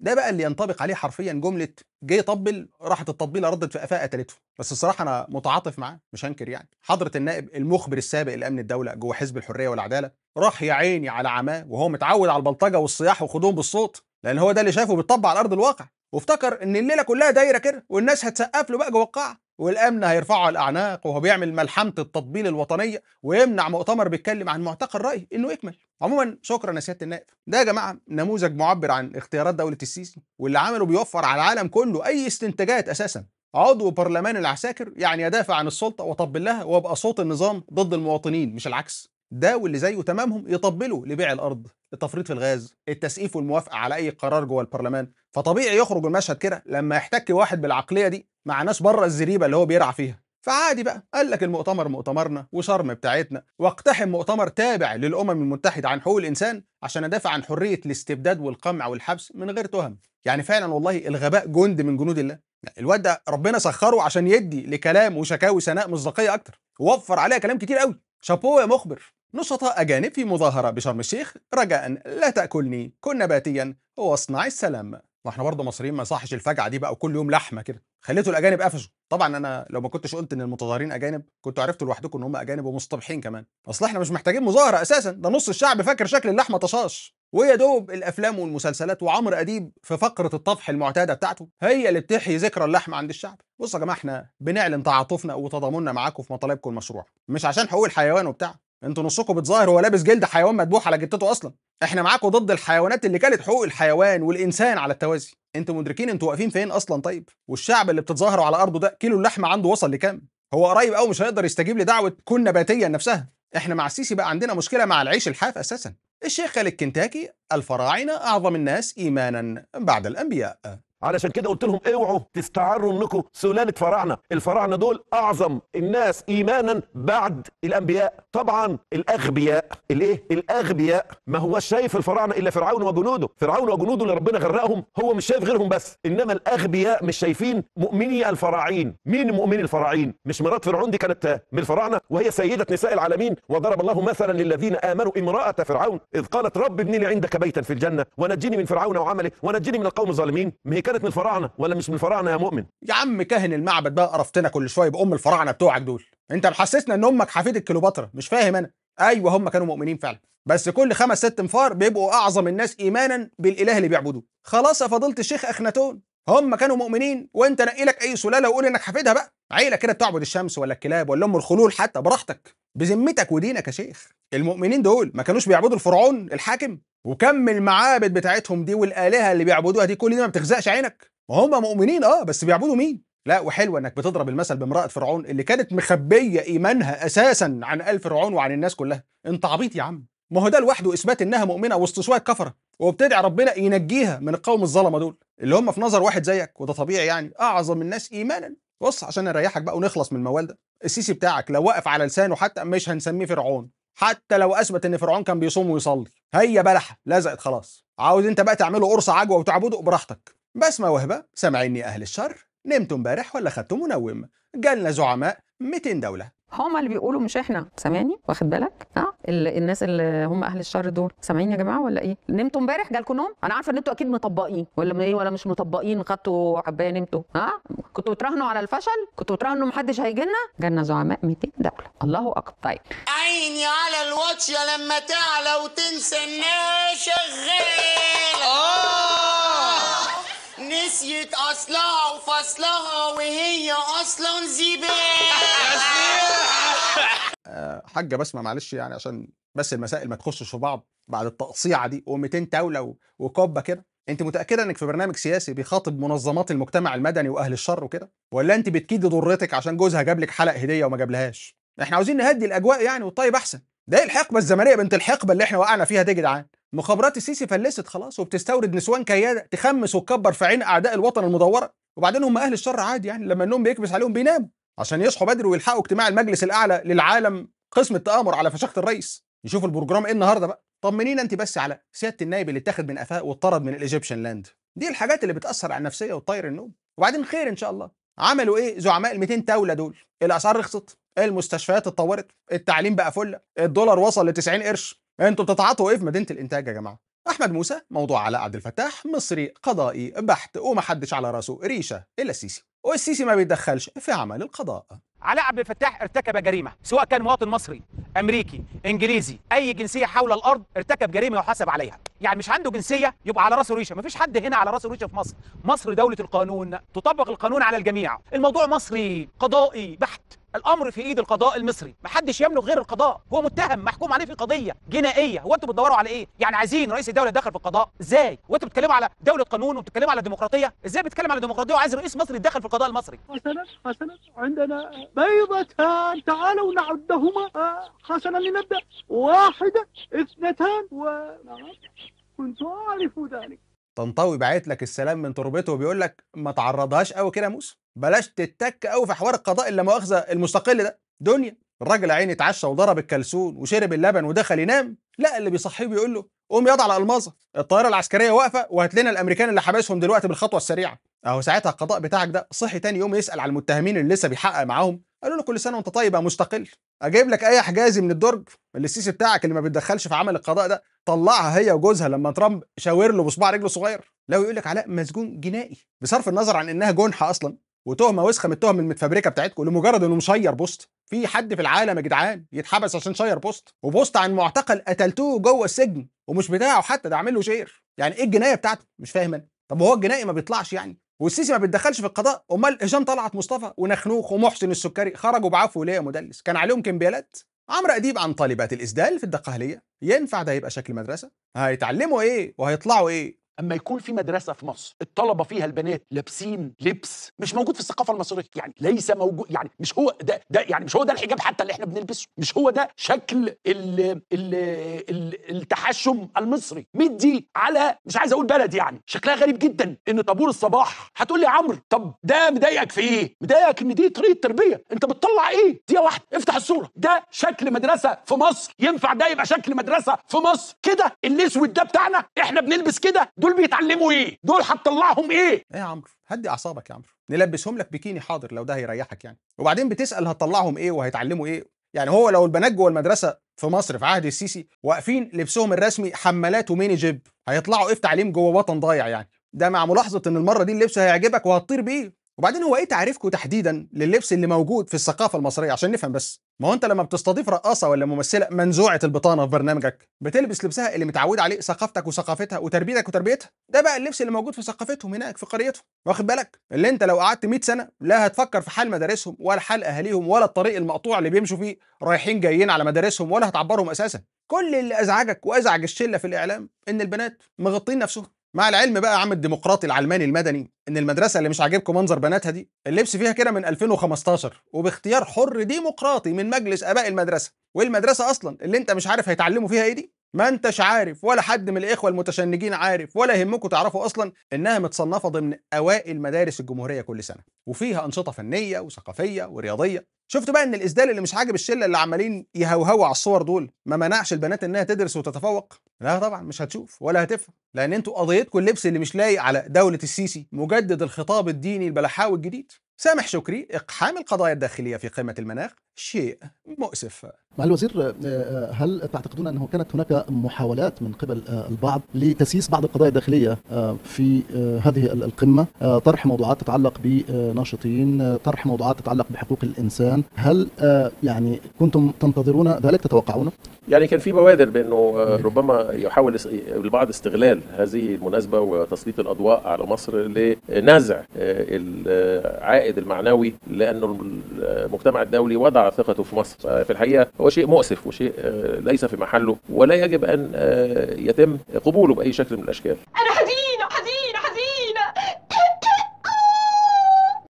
ده بقى اللي ينطبق عليه حرفيا جمله جه يطبل راحت الطبيلة ردت في قفاه قتلته بس الصراحه انا متعاطف معاه مش هنكر يعني حضره النائب المخبر السابق لامن الدوله جوه حزب الحريه والعداله راح يا عيني على عماه وهو متعود على البلطجه والصياح وخدوم بالصوت لان هو ده اللي شايفه بيطبع على ارض الواقع وافتكر ان الليله كلها دايره كده والناس هتسقف له بقى جوه القاعه والامن هيرفعه على الاعناق وهو بيعمل ملحمه التطبيل الوطنيه ويمنع مؤتمر بيتكلم عن معتقل راي انه يكمل عموما شكرا يا سياده النائب ده يا جماعه نموذج معبر عن اختيارات دوله السيسي واللي عمله بيوفر على العالم كله اي استنتاجات اساسا عضو برلمان العساكر يعني يدافع عن السلطه وطبل لها وابقى صوت النظام ضد المواطنين مش العكس ده واللي زيه تمامهم يطبلوا لبيع الارض التفريط في الغاز التسقيف والموافقه على اي قرار جوه البرلمان فطبيعي يخرج المشهد كده لما يحتك واحد بالعقليه دي مع ناس بره الزريبه اللي هو بيرعى فيها فعادي بقى قال لك المؤتمر مؤتمرنا وشرم بتاعتنا واقتحم مؤتمر تابع للامم المتحده عن حقوق الانسان عشان ادافع عن حريه الاستبداد والقمع والحبس من غير تهم يعني فعلا والله الغباء جند من جنود الله يعني الواد ده ربنا سخره عشان يدي لكلام وشكاوي سناء مصداقيه اكتر ووفر عليها كلام كتير قوي شابو يا مخبر نشطاء أجانب في مظاهرة بشرم الشيخ رجاء لا تأكلني كن نباتيا واصنع السلام ما احنا برضه مصريين ما صحش الفجعه دي بقى وكل يوم لحمه كده خليتوا الاجانب قفشوا طبعا انا لو ما كنتش قلت ان المتظاهرين اجانب كنتوا عرفتوا لوحدكم ان هم اجانب ومصطبحين كمان اصل احنا مش محتاجين مظاهره اساسا ده نص الشعب فاكر شكل اللحمه طشاش ويا دوب الافلام والمسلسلات وعمرو اديب في فقره الطفح المعتاده بتاعته هي اللي بتحيي ذكرى اللحم عند الشعب بصوا يا جماعه احنا بنعلن تعاطفنا وتضامننا معاكم في مطالبكم المشروعه مش عشان حقوق الحيوان وبتاع انتوا نصكم بتظاهر هو لابس جلد حيوان مذبوح على جتته اصلا احنا معاكم ضد الحيوانات اللي كانت حقوق الحيوان والانسان على التوازي انتوا مدركين انتوا واقفين فين اصلا طيب والشعب اللي بتتظاهروا على ارضه ده كيلو اللحمه عنده وصل لكام هو قريب قوي مش هيقدر يستجيب لدعوه كن نباتيا نفسها احنا مع السيسي بقى عندنا مشكله مع العيش الحاف اساسا الشيخ خالد كنتاكي الفراعنة أعظم الناس إيمانا بعد الأنبياء علشان كده قلت لهم اوعوا تستعروا منكم سلالة فراعنة الفراعنة دول أعظم الناس إيمانا بعد الأنبياء طبعا الأغبياء الإيه؟ الأغبياء ما هو شايف الفراعنة إلا فرعون وجنوده فرعون وجنوده اللي ربنا غرقهم هو مش شايف غيرهم بس إنما الأغبياء مش شايفين مؤمني الفراعين مين مؤمني الفراعين مش مرات فرعون دي كانت من الفراعنة وهي سيدة نساء العالمين وضرب الله مثلا للذين آمنوا امرأة فرعون إذ قالت رب ابني لي عندك بيتا في الجنة ونجني من فرعون وعمله ونجني من القوم الظالمين كانت من الفراعنه ولا مش من الفراعنه يا مؤمن يا عم كاهن المعبد بقى قرفتنا كل شويه بام الفراعنه بتوعك دول انت محسسنا ان امك حفيده كليوباترا مش فاهم انا ايوه هم كانوا مؤمنين فعلا بس كل خمس ست انفار بيبقوا اعظم الناس ايمانا بالاله اللي بيعبدوه خلاص يا فضيله الشيخ اخناتون هم كانوا مؤمنين وانت نقي لك اي سلاله وقول انك حفيدها بقى عيله كده بتعبد الشمس ولا الكلاب ولا ام الخلول حتى براحتك بذمتك ودينك يا شيخ المؤمنين دول ما كانوش بيعبدوا الفرعون الحاكم وكم المعابد بتاعتهم دي والالهه اللي بيعبدوها دي كل دي ما بتغزقش عينك ما هم مؤمنين اه بس بيعبدوا مين لا وحلوه انك بتضرب المثل بامراه فرعون اللي كانت مخبيه ايمانها اساسا عن ال فرعون وعن الناس كلها انت عبيط يا عم ما هو ده لوحده اثبات انها مؤمنه وسط شويه كفره وبتدعي ربنا ينجيها من القوم الظلمه دول اللي هم في نظر واحد زيك وده طبيعي يعني اعظم الناس ايمانا بص عشان نريحك بقى ونخلص من الموال ده السيسي بتاعك لو وقف على لسانه حتى مش هنسميه فرعون حتى لو اثبت ان فرعون كان بيصوم ويصلي هي بلحه لزقت خلاص عاوز انت بقى تعمله قرص عجوه وتعبده براحتك بسمه وهبه سامعيني اهل الشر نمتوا امبارح ولا خدتوا منوم جالنا زعماء 200 دوله هما اللي بيقولوا مش احنا سامعني واخد بالك اه الناس اللي هم اهل الشر دول سامعين يا جماعه ولا ايه نمتوا امبارح جالكم نوم انا عارفه ان انتوا اكيد مطبقين ولا ايه ولا مش مطبقين خدتوا حبايه نمتوا ها اه؟ كنتوا بتراهنوا على الفشل كنتوا بتراهنوا محدش هيجي لنا جالنا زعماء 200 دوله الله اكبر طيب عيني على الواتش لما تعلى وتنسى انها شغاله آه. آه. نسيت اصلها وفصلها وهي اصلا زباله حاجه بسمه معلش يعني عشان بس المسائل ما تخشش في بعض بعد التقصيعه دي و200 تاولة وكبه كده انت متاكده انك في برنامج سياسي بيخاطب منظمات المجتمع المدني واهل الشر وكده ولا انت بتكيد ضرتك عشان جوزها جاب لك حلق هديه وما جابلهاش احنا عاوزين نهدي الاجواء يعني والطيب احسن ده الحقبه الزمنيه بنت الحقبه اللي احنا وقعنا فيها دي يا جدعان مخابرات السيسي فلست خلاص وبتستورد نسوان كياده تخمس وتكبر في عين اعداء الوطن المدوره وبعدين هم اهل الشر عادي يعني لما النوم بيكبس عليهم بيناموا عشان يصحوا بدري ويلحقوا اجتماع المجلس الاعلى للعالم قسم التآمر على فشخة الرئيس يشوف البروجرام ايه النهارده بقى طمنينا انت بس على سياده النائب اللي اتاخد من قفاه واتطرد من الايجيبشن لاند دي الحاجات اللي بتاثر على النفسيه وتطير النوم وبعدين خير ان شاء الله عملوا ايه زعماء ال 200 دوله دول الاسعار رخصت المستشفيات اتطورت التعليم بقى فله الدولار وصل ل 90 قرش انتوا بتتعاطوا ايه في مدينه الانتاج يا جماعه احمد موسى موضوع علاء عبد الفتاح مصري قضائي بحت ومحدش على راسه ريشه الا السيسي والسيسي ما بيتدخلش في عمل القضاء علاء عبد الفتاح ارتكب جريمه سواء كان مواطن مصري امريكي انجليزي اي جنسيه حول الارض ارتكب جريمه وحاسب عليها يعني مش عنده جنسيه يبقى على راسه ريشه مفيش حد هنا على راسه ريشه في مصر مصر دوله القانون تطبق القانون على الجميع الموضوع مصري قضائي بحت الامر في ايد القضاء المصري محدش يملك غير القضاء هو متهم محكوم عليه في قضيه جنائيه هو انتوا بتدوروا على ايه يعني عايزين رئيس الدوله يتدخل في القضاء ازاي وانت بتتكلموا على دوله قانون وبتتكلموا على ديمقراطيه ازاي بتتكلم على ديمقراطيه وعايز رئيس مصري يتدخل في القضاء المصري حسنا حسنا عندنا بيضتان تعالوا نعدهما آه، حسنا لنبدا واحده اثنتان و كنت اعرف ذلك طنطاوي بعت لك السلام من تربته وبيقول لك ما تعرضهاش قوي كده يا موسى بلاش تتك قوي في حوار القضاء اللي مؤاخذه المستقل ده دنيا الراجل عيني اتعشى وضرب الكلسون وشرب اللبن ودخل ينام لا اللي بيصحيه بيقول له قوم يضع على المازه الطياره العسكريه واقفه وهات لنا الامريكان اللي حبسهم دلوقتي بالخطوه السريعه اهو ساعتها القضاء بتاعك ده صحي تاني يوم يسال على المتهمين اللي لسه بيحقق معاهم قالوا له كل سنه وانت طيب يا مستقل اجيب لك اي حجازي من الدرج اللي السيسي بتاعك اللي ما بيتدخلش في عمل القضاء ده طلعها هي وجوزها لما ترامب شاور له بصباع رجله صغير لو يقول لك علاء مسجون جنائي بصرف النظر عن انها جنحه اصلا وتهمه وسخه من التهم المتفبركه بتاعتكم لمجرد انه مشير بوست في حد في العالم يا جدعان يتحبس عشان شير بوست وبوست عن معتقل قتلتوه جوه السجن ومش بتاعه حتى ده عامل له شير يعني ايه الجنايه بتاعته مش فاهم انا طب هو الجنائي ما بيطلعش يعني والسيسي ما بيتدخلش في القضاء امال هشام طلعت مصطفى ونخنوخ ومحسن السكري خرجوا بعفو ليه مدلس كان عليهم كمبيالات عمرو اديب عن طالبات الاسدال في الدقهليه ينفع ده يبقى شكل مدرسه هيتعلموا ايه وهيطلعوا ايه اما يكون في مدرسه في مصر الطلبه فيها البنات لابسين لبس مش موجود في الثقافه المصريه يعني ليس موجود يعني مش هو ده ده يعني مش هو ده الحجاب حتى اللي احنا بنلبسه مش هو ده شكل ال ال الـ التحشم المصري مدي على مش عايز اقول بلد يعني شكلها غريب جدا ان طابور الصباح هتقول لي عمرو طب ده مضايقك في ايه مضايقك ان دي طريقه تربيه انت بتطلع ايه دي واحده افتح الصوره ده شكل مدرسه في مصر ينفع ده يبقى شكل مدرسه في مصر كده الاسود ده بتاعنا احنا بنلبس كده دول بيتعلموا ايه دول هتطلعهم ايه ايه يا عمرو هدي اعصابك يا عمرو نلبسهم لك بكيني حاضر لو ده هيريحك يعني وبعدين بتسال هتطلعهم ايه وهيتعلموا ايه يعني هو لو البنات جوه المدرسه في مصر في عهد السيسي واقفين لبسهم الرسمي حمالات وميني جيب هيطلعوا ايه في تعليم جوه وطن ضايع يعني ده مع ملاحظه ان المره دي اللبس هيعجبك وهتطير بيه وبعدين هو ايه تعريفكم تحديدا للبس اللي موجود في الثقافه المصريه عشان نفهم بس ما هو انت لما بتستضيف رقاصه ولا ممثله منزوعه البطانه في برنامجك بتلبس لبسها اللي متعود عليه ثقافتك وثقافتها وتربيتك وتربيتها ده بقى اللبس اللي موجود في ثقافتهم هناك في قريتهم واخد بالك اللي انت لو قعدت 100 سنه لا هتفكر في حال مدارسهم ولا حال اهاليهم ولا الطريق المقطوع اللي بيمشوا فيه رايحين جايين على مدارسهم ولا هتعبرهم اساسا كل اللي ازعجك وازعج الشله في الاعلام ان البنات مغطين نفسهم مع العلم بقى يا عم الديمقراطي العلماني المدني ان المدرسه اللي مش عاجبكم منظر بناتها دي اللبس فيها كده من 2015 وباختيار حر ديمقراطي من مجلس اباء المدرسه والمدرسه اصلا اللي انت مش عارف هيتعلموا فيها ايه دي ما انتش عارف ولا حد من الاخوه المتشنجين عارف ولا يهمكم تعرفوا اصلا انها متصنفه ضمن اوائل مدارس الجمهوريه كل سنه وفيها انشطه فنيه وثقافيه ورياضيه شفتوا بقى ان الاسدال اللي مش عاجب الشله اللي عمالين يهوهوا على الصور دول ما منعش البنات انها تدرس وتتفوق لا طبعا مش هتشوف ولا هتفهم لان انتوا قضيتكم اللبس اللي مش لايق على دوله السيسي مجدد الخطاب الديني البلحاوي الجديد سامح شكري اقحام القضايا الداخليه في قمه المناخ شيء مؤسف معالي الوزير آه، آه، هل تعتقدون انه كانت هناك محاولات من قبل آه، البعض لتسييس بعض القضايا الداخليه في هذه القمه طرح موضوعات تتعلق بناشطين طرح موضوعات تتعلق بحقوق الانسان الان هل آه، يعني كنتم تنتظرون ذلك تتوقعونه؟ يعني كان في بوادر بانه آه، ربما يحاول البعض استغلال هذه المناسبه وتسليط الاضواء على مصر لنزع آه، العائد المعنوي لانه المجتمع الدولي وضع ثقته في مصر في الحقيقه هو شيء مؤسف وشيء ليس في محله ولا يجب ان يتم قبوله باي شكل من الاشكال. انا حزينه حزينه حزينه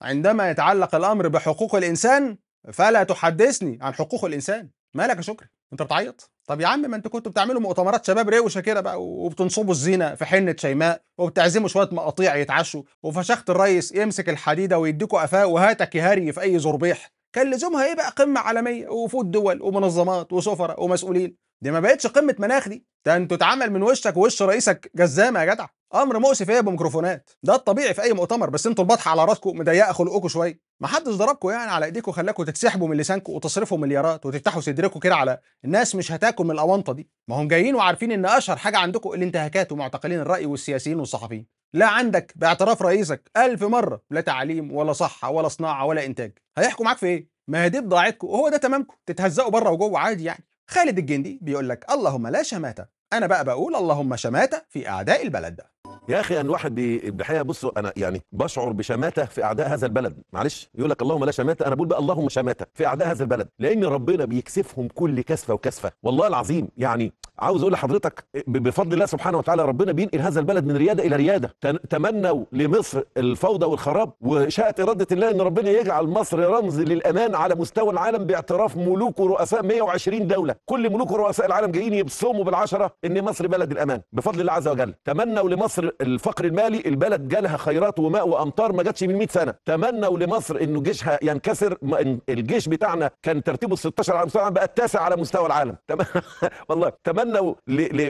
عندما يتعلق الامر بحقوق الانسان فلا تحدثني عن حقوق الانسان مالك يا شكري انت بتعيط طب يا عم ما انتوا كنتوا بتعملوا مؤتمرات شباب روشه كده بقى وبتنصبوا الزينه في حنه شيماء وبتعزموا شويه مقاطيع يتعشوا وفشخت الريس يمسك الحديده ويديكوا قفاه وهاتك يهري في اي زربيح كان لزومها ايه بقى قمه عالميه وفود دول ومنظمات وسفراء ومسؤولين دي ما بقتش قمه مناخ دي ده انتوا اتعمل من وشك ووش رئيسك جزامه يا جدع امر مؤسف هي إيه بميكروفونات ده الطبيعي في اي مؤتمر بس انتوا البطحه على راسكم مضيقه خلقكم شويه ما حدش ضربكم يعني على ايديكم خلاكم تتسحبوا من لسانكم وتصرفوا مليارات وتفتحوا صدركم كده على الناس مش هتاكل من الاونطه دي ما هم جايين وعارفين ان اشهر حاجه عندكم الانتهاكات ومعتقلين الراي والسياسيين والصحفيين لا عندك باعتراف رئيسك ألف مرة لا تعليم ولا صحة ولا صناعة ولا إنتاج هيحكوا معاك في إيه؟ ما هي دي بضاعتكم وهو ده تمامكم تتهزقوا بره وجوه عادي يعني خالد الجندي بيقول لك اللهم لا شماتة أنا بقى بقول اللهم شماتة في أعداء البلد ده يا اخي ان واحد بحقيقه بصوا انا يعني بشعر بشماته في اعداء هذا البلد معلش يقول لك اللهم لا شماته انا بقول بقى اللهم شماته في اعداء هذا البلد لان ربنا بيكسفهم كل كسفه وكسفه والله العظيم يعني عاوز اقول لحضرتك بفضل الله سبحانه وتعالى ربنا بينقل هذا البلد من رياده الى رياده تمنوا لمصر الفوضى والخراب وشاءت اراده الله ان ربنا يجعل مصر رمز للامان على مستوى العالم باعتراف ملوك ورؤساء 120 دوله كل ملوك ورؤساء العالم جايين يبصموا بالعشره ان مصر بلد الامان بفضل الله عز وجل تمنوا لمصر الفقر المالي البلد جالها خيرات وماء وامطار ما جاتش من 100 سنه تمنوا لمصر انه جيشها ينكسر الجيش بتاعنا كان ترتيبه 16 على مستوى العالم بقى التاسع على مستوى العالم [LAUGHS] والله تمنى تمنوا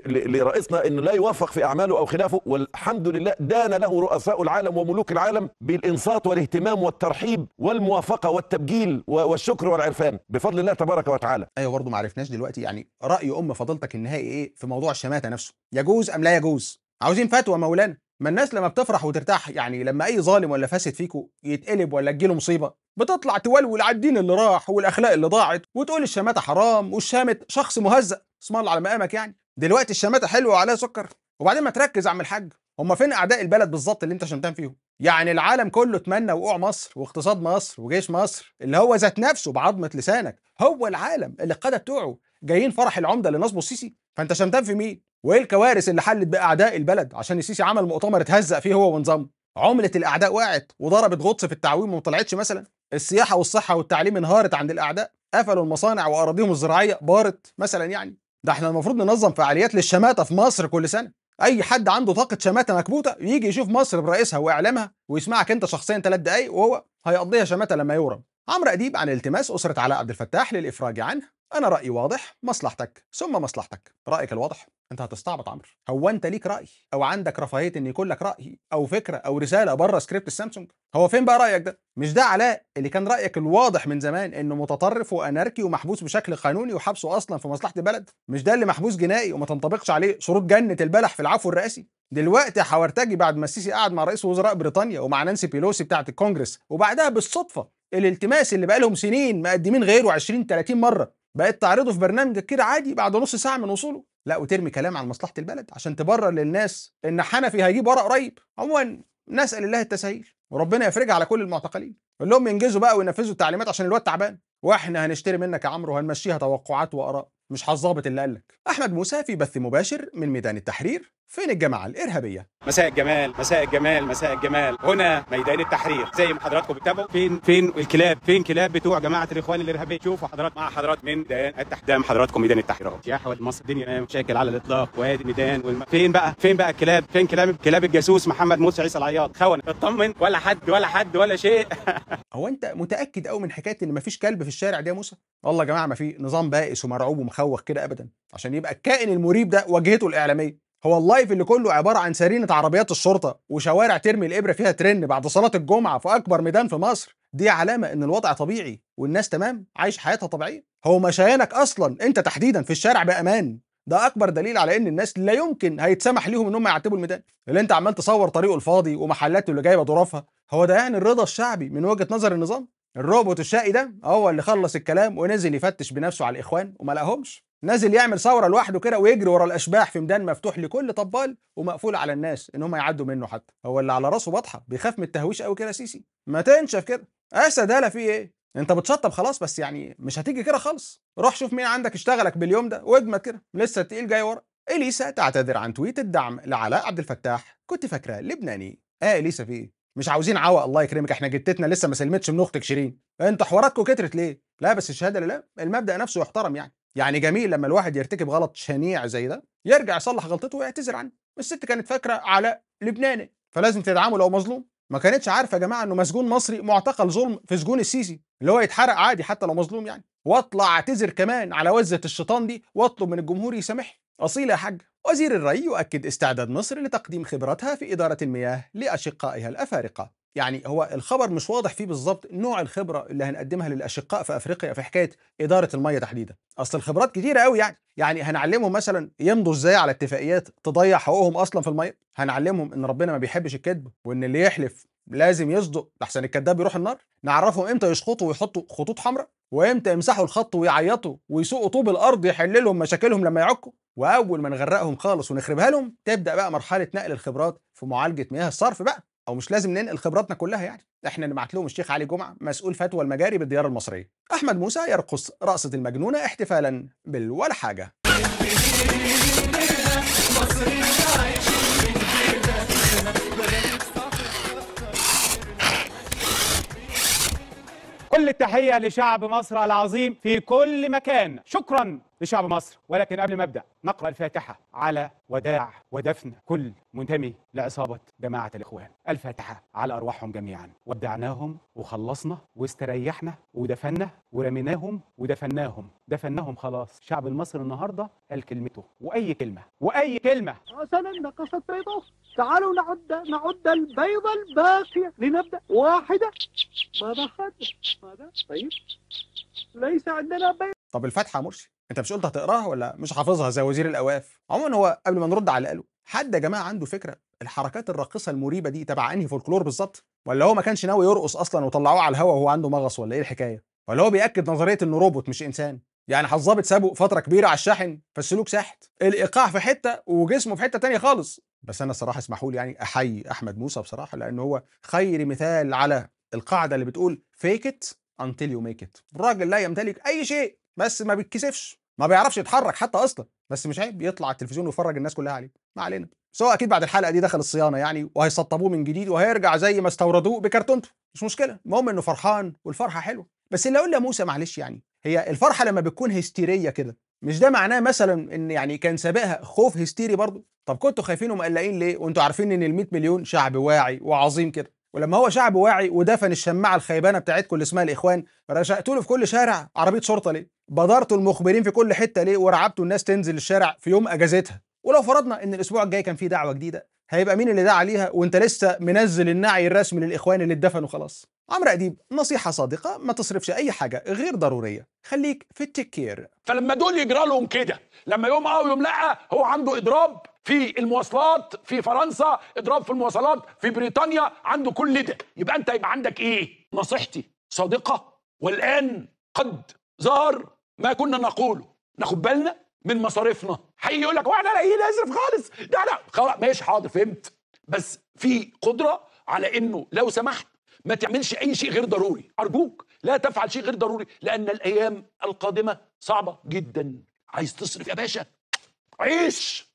لرئيسنا انه لا يوفق في اعماله او خلافه والحمد لله دان له رؤساء العالم وملوك العالم بالانصات والاهتمام والترحيب والموافقه والتبجيل والشكر والعرفان بفضل الله تبارك وتعالى ايوه برضه ما عرفناش دلوقتي يعني راي ام فضلتك النهائي ايه في موضوع الشماته نفسه يجوز ام لا يجوز عاوزين فتوى مولانا ما الناس لما بتفرح وترتاح يعني لما اي ظالم ولا فاسد فيكم يتقلب ولا تجيله مصيبه بتطلع تولول على الدين اللي راح والاخلاق اللي ضاعت وتقول الشماته حرام والشامت شخص مهزأ اسم الله على مقامك يعني دلوقتي الشماته حلوه وعليها سكر وبعدين ما تركز يا عم الحاج هم فين اعداء البلد بالظبط اللي انت شمتان فيهم يعني العالم كله اتمنى وقوع مصر واقتصاد مصر وجيش مصر اللي هو ذات نفسه بعظمه لسانك هو العالم اللي القاده بتوعه جايين فرح العمده اللي نصبه السيسي فانت شمتان في مين وايه الكوارث اللي حلت باعداء البلد عشان السيسي عمل مؤتمر اتهزق فيه هو ونظامه عمله الاعداء وقعت وضربت غطس في التعويم وما طلعتش مثلا السياحه والصحه والتعليم انهارت عند الاعداء قفلوا المصانع واراضيهم الزراعيه بارت مثلا يعني ده احنا المفروض ننظم فعاليات للشماتة في مصر كل سنة اي حد عنده طاقة شماتة مكبوتة يجي يشوف مصر برئيسها واعلامها ويسمعك انت شخصيا ثلاث دقايق وهو هيقضيها شماتة لما يورم عمرو أديب عن التماس أسرة علاء عبد الفتاح للإفراج عنه انا رايي واضح مصلحتك ثم مصلحتك رايك الواضح انت هتستعبط عمرو هو انت ليك راي او عندك رفاهيه ان يكون لك راي او فكره او رساله بره سكريبت السامسونج هو فين بقى رايك ده مش ده علاء اللي كان رايك الواضح من زمان انه متطرف واناركي ومحبوس بشكل قانوني وحبسه اصلا في مصلحه البلد مش ده اللي محبوس جنائي وما تنطبقش عليه شروط جنه البلح في العفو الرئاسي دلوقتي حورتاجي بعد ما السيسي قعد مع رئيس وزراء بريطانيا ومع نانسي بيلوسي بتاعه الكونجرس وبعدها بالصدفه الالتماس اللي بقالهم سنين مقدمين غيره 20 30 مره بقيت تعرضه في برنامج كده عادي بعد نص ساعه من وصوله لا وترمي كلام عن مصلحه البلد عشان تبرر للناس ان حنفي هيجيب ورق قريب عموما نسال الله التسهيل وربنا يفرجها على كل المعتقلين قول لهم ينجزوا بقى وينفذوا التعليمات عشان الواد تعبان واحنا هنشتري منك يا عمرو وهنمشيها توقعات واراء مش هتظابط اللي قالك احمد موسى في بث مباشر من ميدان التحرير فين الجماعه الارهابيه مساء الجمال مساء الجمال مساء الجمال هنا ميدان التحرير زي ما حضراتكم بتتابعوا فين فين الكلاب فين كلاب بتوع جماعه الاخوان الارهابيه شوفوا حضرات مع حضرات من ميدان التحدام حضراتكم ميدان التحرير اهو يا حول مصر الدنيا مشاكل على الاطلاق وادي ميدان والم... فين بقى فين بقى الكلاب فين كلاب كلاب الجاسوس محمد موسى عيسى العياط خونه اطمن ولا حد ولا حد ولا شيء هو انت متاكد قوي من حكايه ان مفيش كلب في الشارع دي يا موسى والله يا جماعه ما في نظام بائس ومرعوب ومخ يتخوخ كده ابدا عشان يبقى الكائن المريب ده واجهته الاعلاميه هو اللايف اللي كله عباره عن سرينه عربيات الشرطه وشوارع ترمي الابره فيها ترن بعد صلاه الجمعه في اكبر ميدان في مصر دي علامه ان الوضع طبيعي والناس تمام عايش حياتها طبيعيه هو مشيانك اصلا انت تحديدا في الشارع بامان ده اكبر دليل على ان الناس لا يمكن هيتسمح ليهم انهم يعتبوا الميدان اللي انت عمال تصور طريقه الفاضي ومحلاته اللي جايبه ظروفها هو ده يعني الرضا الشعبي من وجهه نظر النظام الروبوت الشقي ده هو اللي خلص الكلام ونزل يفتش بنفسه على الاخوان وما لقاهمش نازل يعمل ثوره لوحده كده ويجري ورا الاشباح في ميدان مفتوح لكل طبال ومقفول على الناس ان هم يعدوا منه حتى هو اللي على راسه بطحه بيخاف من التهويش قوي كده سيسي ما تنشف كده اسد هلا في ايه انت بتشطب خلاص بس يعني مش هتيجي كده خالص روح شوف مين عندك اشتغلك باليوم ده واجمد كده لسه التقيل جاي ورا اليسا تعتذر عن تويت الدعم لعلاء عبد الفتاح كنت فاكراه لبناني اه اليسا في ايه مش عاوزين عوا الله يكرمك احنا جتتنا لسه ما سلمتش من اختك شيرين انت حواراتكم كترت ليه لا بس الشهاده لله المبدا نفسه يحترم يعني يعني جميل لما الواحد يرتكب غلط شنيع زي ده يرجع يصلح غلطته ويعتذر عنه الست كانت فاكره علاء لبناني فلازم تدعمه لو مظلوم ما كانتش عارفه يا جماعه انه مسجون مصري معتقل ظلم في سجون السيسي اللي هو يتحرق عادي حتى لو مظلوم يعني واطلع اعتذر كمان على وزه الشيطان دي واطلب من الجمهور يسامحني اصيله يا حاج وزير الري يؤكد استعداد مصر لتقديم خبرتها في إدارة المياه لأشقائها الأفارقة يعني هو الخبر مش واضح فيه بالظبط نوع الخبرة اللي هنقدمها للأشقاء في أفريقيا في حكاية إدارة المية تحديدا أصل الخبرات كتيرة قوي يعني يعني هنعلمهم مثلا يمضوا ازاي على اتفاقيات تضيع حقوقهم اصلا في الميه هنعلمهم ان ربنا ما بيحبش الكذب وان اللي يحلف لازم يصدق لحسن الكذاب يروح النار نعرفهم امتى يشخطوا ويحطوا خطوط حمراء وامتى يمسحوا الخط ويعيطوا ويسوقوا طوب الارض يحل لهم مشاكلهم لما يعكوا واول ما نغرقهم خالص ونخربها لهم تبدا بقى مرحله نقل الخبرات في معالجه مياه الصرف بقى او مش لازم ننقل خبراتنا كلها يعني احنا نبعت لهم الشيخ علي جمعه مسؤول فتوى المجاري بالديار المصريه احمد موسى يرقص رقصه المجنونه احتفالا بالولا حاجه كل التحية لشعب مصر العظيم في كل مكان شكرا لشعب مصر ولكن قبل ما ابدا نقرا الفاتحه على وداع ودفن كل منتمي لعصابه جماعه الاخوان الفاتحه على ارواحهم جميعا ودعناهم وخلصنا واستريحنا ودفنا ورميناهم ودفناهم دفناهم خلاص شعب المصري النهارده قال كلمته واي كلمه واي كلمه حسنا نقصت بيضه تعالوا نعد نعد البيضه الباقيه لنبدا واحده ماذا خد ماذا طيب ليس عندنا بيض طب الفاتحه يا مرشد انت مش قلت هتقراها ولا مش حافظها زي وزير الاواف عموما هو قبل ما نرد على اللي قاله حد يا جماعه عنده فكره الحركات الراقصه المريبه دي تبع انهي فولكلور بالظبط ولا هو ما كانش ناوي يرقص اصلا وطلعوه على الهوا وهو عنده مغص ولا ايه الحكايه ولا هو بياكد نظريه انه روبوت مش انسان يعني حظابط سابه فتره كبيره على الشاحن فالسلوك ساحت الايقاع في حته وجسمه في حته تانية خالص بس انا الصراحه اسمحوا لي يعني احيي احمد موسى بصراحه لان هو خير مثال على القاعده اللي بتقول فيك ات انتل يو ميك ات الراجل لا يمتلك اي شيء بس ما بيتكسفش ما بيعرفش يتحرك حتى اصلا بس مش عيب يطلع على التلفزيون ويفرج الناس كلها عليه ما علينا سواء اكيد بعد الحلقه دي دخل الصيانه يعني وهيسطبوه من جديد وهيرجع زي ما استوردوه بكرتونته مش مشكله المهم انه فرحان والفرحه حلوه بس اللي اقول موسى معلش يعني هي الفرحه لما بتكون هستيريه كده مش ده معناه مثلا ان يعني كان سابقها خوف هستيري برضه طب كنتوا خايفين ومقلقين ليه وانتوا عارفين ان ال مليون شعب واعي وعظيم كده ولما هو شعب واعي ودفن الشماعه الخيبانه بتاعتكم اللي اسمها الاخوان رشقتوا له في كل شارع عربيه شرطه ليه بادرتوا المخبرين في كل حته ليه ورعبتوا الناس تنزل الشارع في يوم اجازتها ولو فرضنا ان الاسبوع الجاي كان في دعوه جديده هيبقى مين اللي دعا ليها وانت لسه منزل النعي الرسمي للاخوان اللي اتدفنوا خلاص عمرو اديب نصيحه صادقه ما تصرفش اي حاجه غير ضروريه خليك في التكير فلما دول يجرى لهم كده لما يوم اه ويوم لا هو عنده اضراب في المواصلات في فرنسا اضراب في المواصلات في بريطانيا عنده كل ده يبقى انت يبقى عندك ايه نصيحتي صادقه والان قد ظهر ما كنا نقوله ناخد بالنا من مصاريفنا حي يقول لك واحنا لاقيين إيه، يصرف خالص ده لا خلاص ماشي حاضر فهمت بس في قدره على انه لو سمحت ما تعملش اي شيء غير ضروري ارجوك لا تفعل شيء غير ضروري لان الايام القادمه صعبه جدا عايز تصرف يا باشا عيش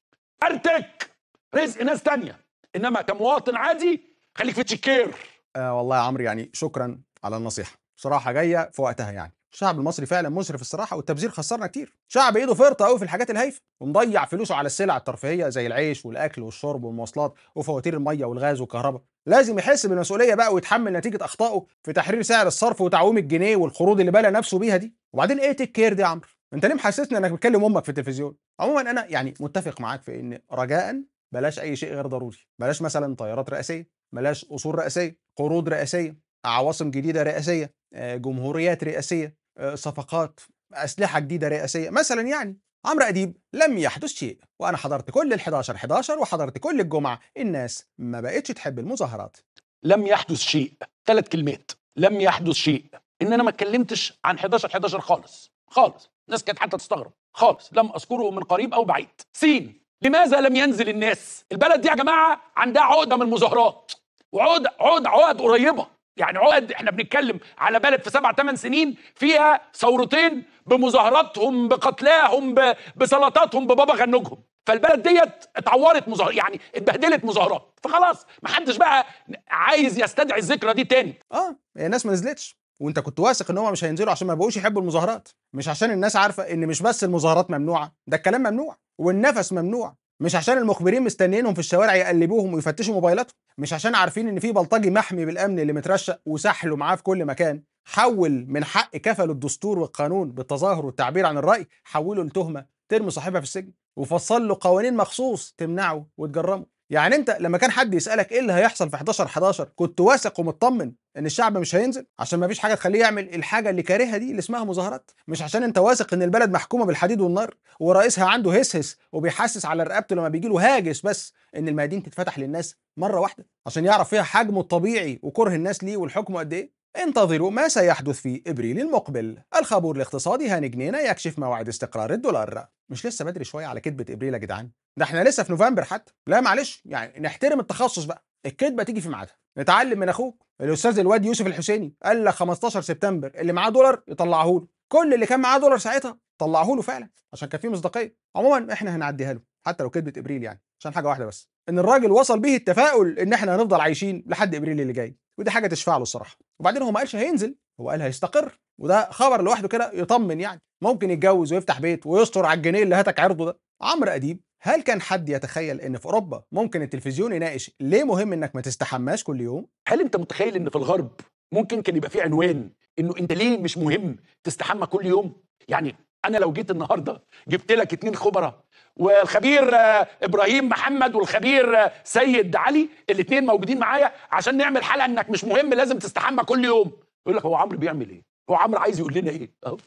ارتك رزق ناس تانية انما كمواطن عادي خليك في تشيكير آه والله يا عمرو يعني شكرا على النصيحه بصراحه جايه في وقتها يعني الشعب المصري فعلا مسرف الصراحه والتبذير خسرنا كتير شعب ايده فرطه قوي في الحاجات الهايفه ومضيع فلوسه على السلع الترفيهيه زي العيش والاكل والشرب والمواصلات وفواتير الميه والغاز والكهرباء لازم يحس بالمسؤوليه بقى ويتحمل نتيجه اخطائه في تحرير سعر الصرف وتعويم الجنيه والقروض اللي بلى نفسه بيها دي وبعدين ايه تيك كير دي يا عمرو انت ليه محسسني انك بتكلم امك في التلفزيون عموما انا يعني متفق معاك في ان رجاء بلاش اي شيء غير ضروري بلاش مثلا طيارات رئاسيه بلاش اصول رئاسيه قروض رئاسيه عواصم جديده رئاسيه آه، جمهوريات رئاسيه آه، صفقات اسلحه جديده رئاسيه مثلا يعني عمرو اديب لم يحدث شيء وانا حضرت كل ال11 11 وحضرت كل الجمعه الناس ما بقتش تحب المظاهرات لم يحدث شيء ثلاث كلمات لم يحدث شيء ان انا ما اتكلمتش عن 11 11 خالص خالص الناس كانت حتى تستغرب خالص لم اذكره من قريب او بعيد سين لماذا لم ينزل الناس البلد دي يا جماعه عندها عقده من المظاهرات وعقد عقد عقد قريبه يعني عقد احنا بنتكلم على بلد في سبع ثمان سنين فيها ثورتين بمظاهراتهم بقتلاهم بسلطاتهم ببابا غنوجهم فالبلد ديت اتعورت مظاهر يعني اتبهدلت مظاهرات فخلاص محدش بقى عايز يستدعي الذكرى دي تاني اه الناس ما نزلتش وانت كنت واثق ان هم مش هينزلوا عشان ما بقوش يحبوا المظاهرات مش عشان الناس عارفه ان مش بس المظاهرات ممنوعه ده الكلام ممنوع والنفس ممنوع مش عشان المخبرين مستنيينهم في الشوارع يقلبوهم ويفتشوا موبايلاتهم مش عشان عارفين ان في بلطجي محمي بالامن اللي مترشق وسحله معاه في كل مكان حول من حق كفل الدستور والقانون بالتظاهر والتعبير عن الراي حوله لتهمه ترمي صاحبها في السجن وفصل له قوانين مخصوص تمنعه وتجرمه يعني انت لما كان حد يسالك ايه اللي هيحصل في 11 11 كنت واثق ومطمن ان الشعب مش هينزل عشان ما فيش حاجه تخليه يعمل الحاجه اللي كارهها دي اللي اسمها مظاهرات مش عشان انت واثق ان البلد محكومه بالحديد والنار ورئيسها عنده هسهس وبيحسس على رقبته لما بيجي له هاجس بس ان الميادين تتفتح للناس مره واحده عشان يعرف فيها حجمه الطبيعي وكره الناس ليه والحكم قد ايه انتظروا ما سيحدث في ابريل المقبل الخبور الاقتصادي هاني جنينه يكشف موعد استقرار الدولار مش لسه بدري شويه على كذبه ابريل يا جدعان ده احنا لسه في نوفمبر حتى لا معلش يعني نحترم التخصص بقى الكذبه تيجي في ميعادها نتعلم من اخوك الاستاذ الواد يوسف الحسيني قال لك 15 سبتمبر اللي معاه دولار يطلعه له كل اللي كان معاه دولار ساعتها طلعه له فعلا عشان كان فيه مصداقيه عموما احنا هنعديها له حتى لو كذبه ابريل يعني عشان حاجه واحده بس ان الراجل وصل به التفاؤل ان احنا هنفضل عايشين لحد ابريل اللي جاي ودي حاجه تشفع له الصراحه وبعدين هو ما قالش هينزل هو قال هيستقر وده خبر لوحده كده يطمن يعني ممكن يتجوز ويفتح بيت ويستر على الجنيه اللي هاتك عرضه ده عمرو اديب هل كان حد يتخيل ان في اوروبا ممكن التلفزيون يناقش ليه مهم انك ما تستحماش كل يوم هل انت متخيل ان في الغرب ممكن كان يبقى في عنوان انه انت ليه مش مهم تستحمى كل يوم يعني انا لو جيت النهارده جبت لك اتنين خبره والخبير آه، ابراهيم محمد والخبير آه، سيد علي الاثنين موجودين معايا عشان نعمل حلقه انك مش مهم لازم تستحمى كل يوم يقول لك هو عمرو بيعمل ايه هو عمرو عايز يقول لنا ايه اهو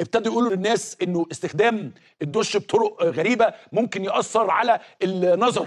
ابتدوا يقولوا للناس انه استخدام الدش بطرق آه، غريبه ممكن ياثر على النظر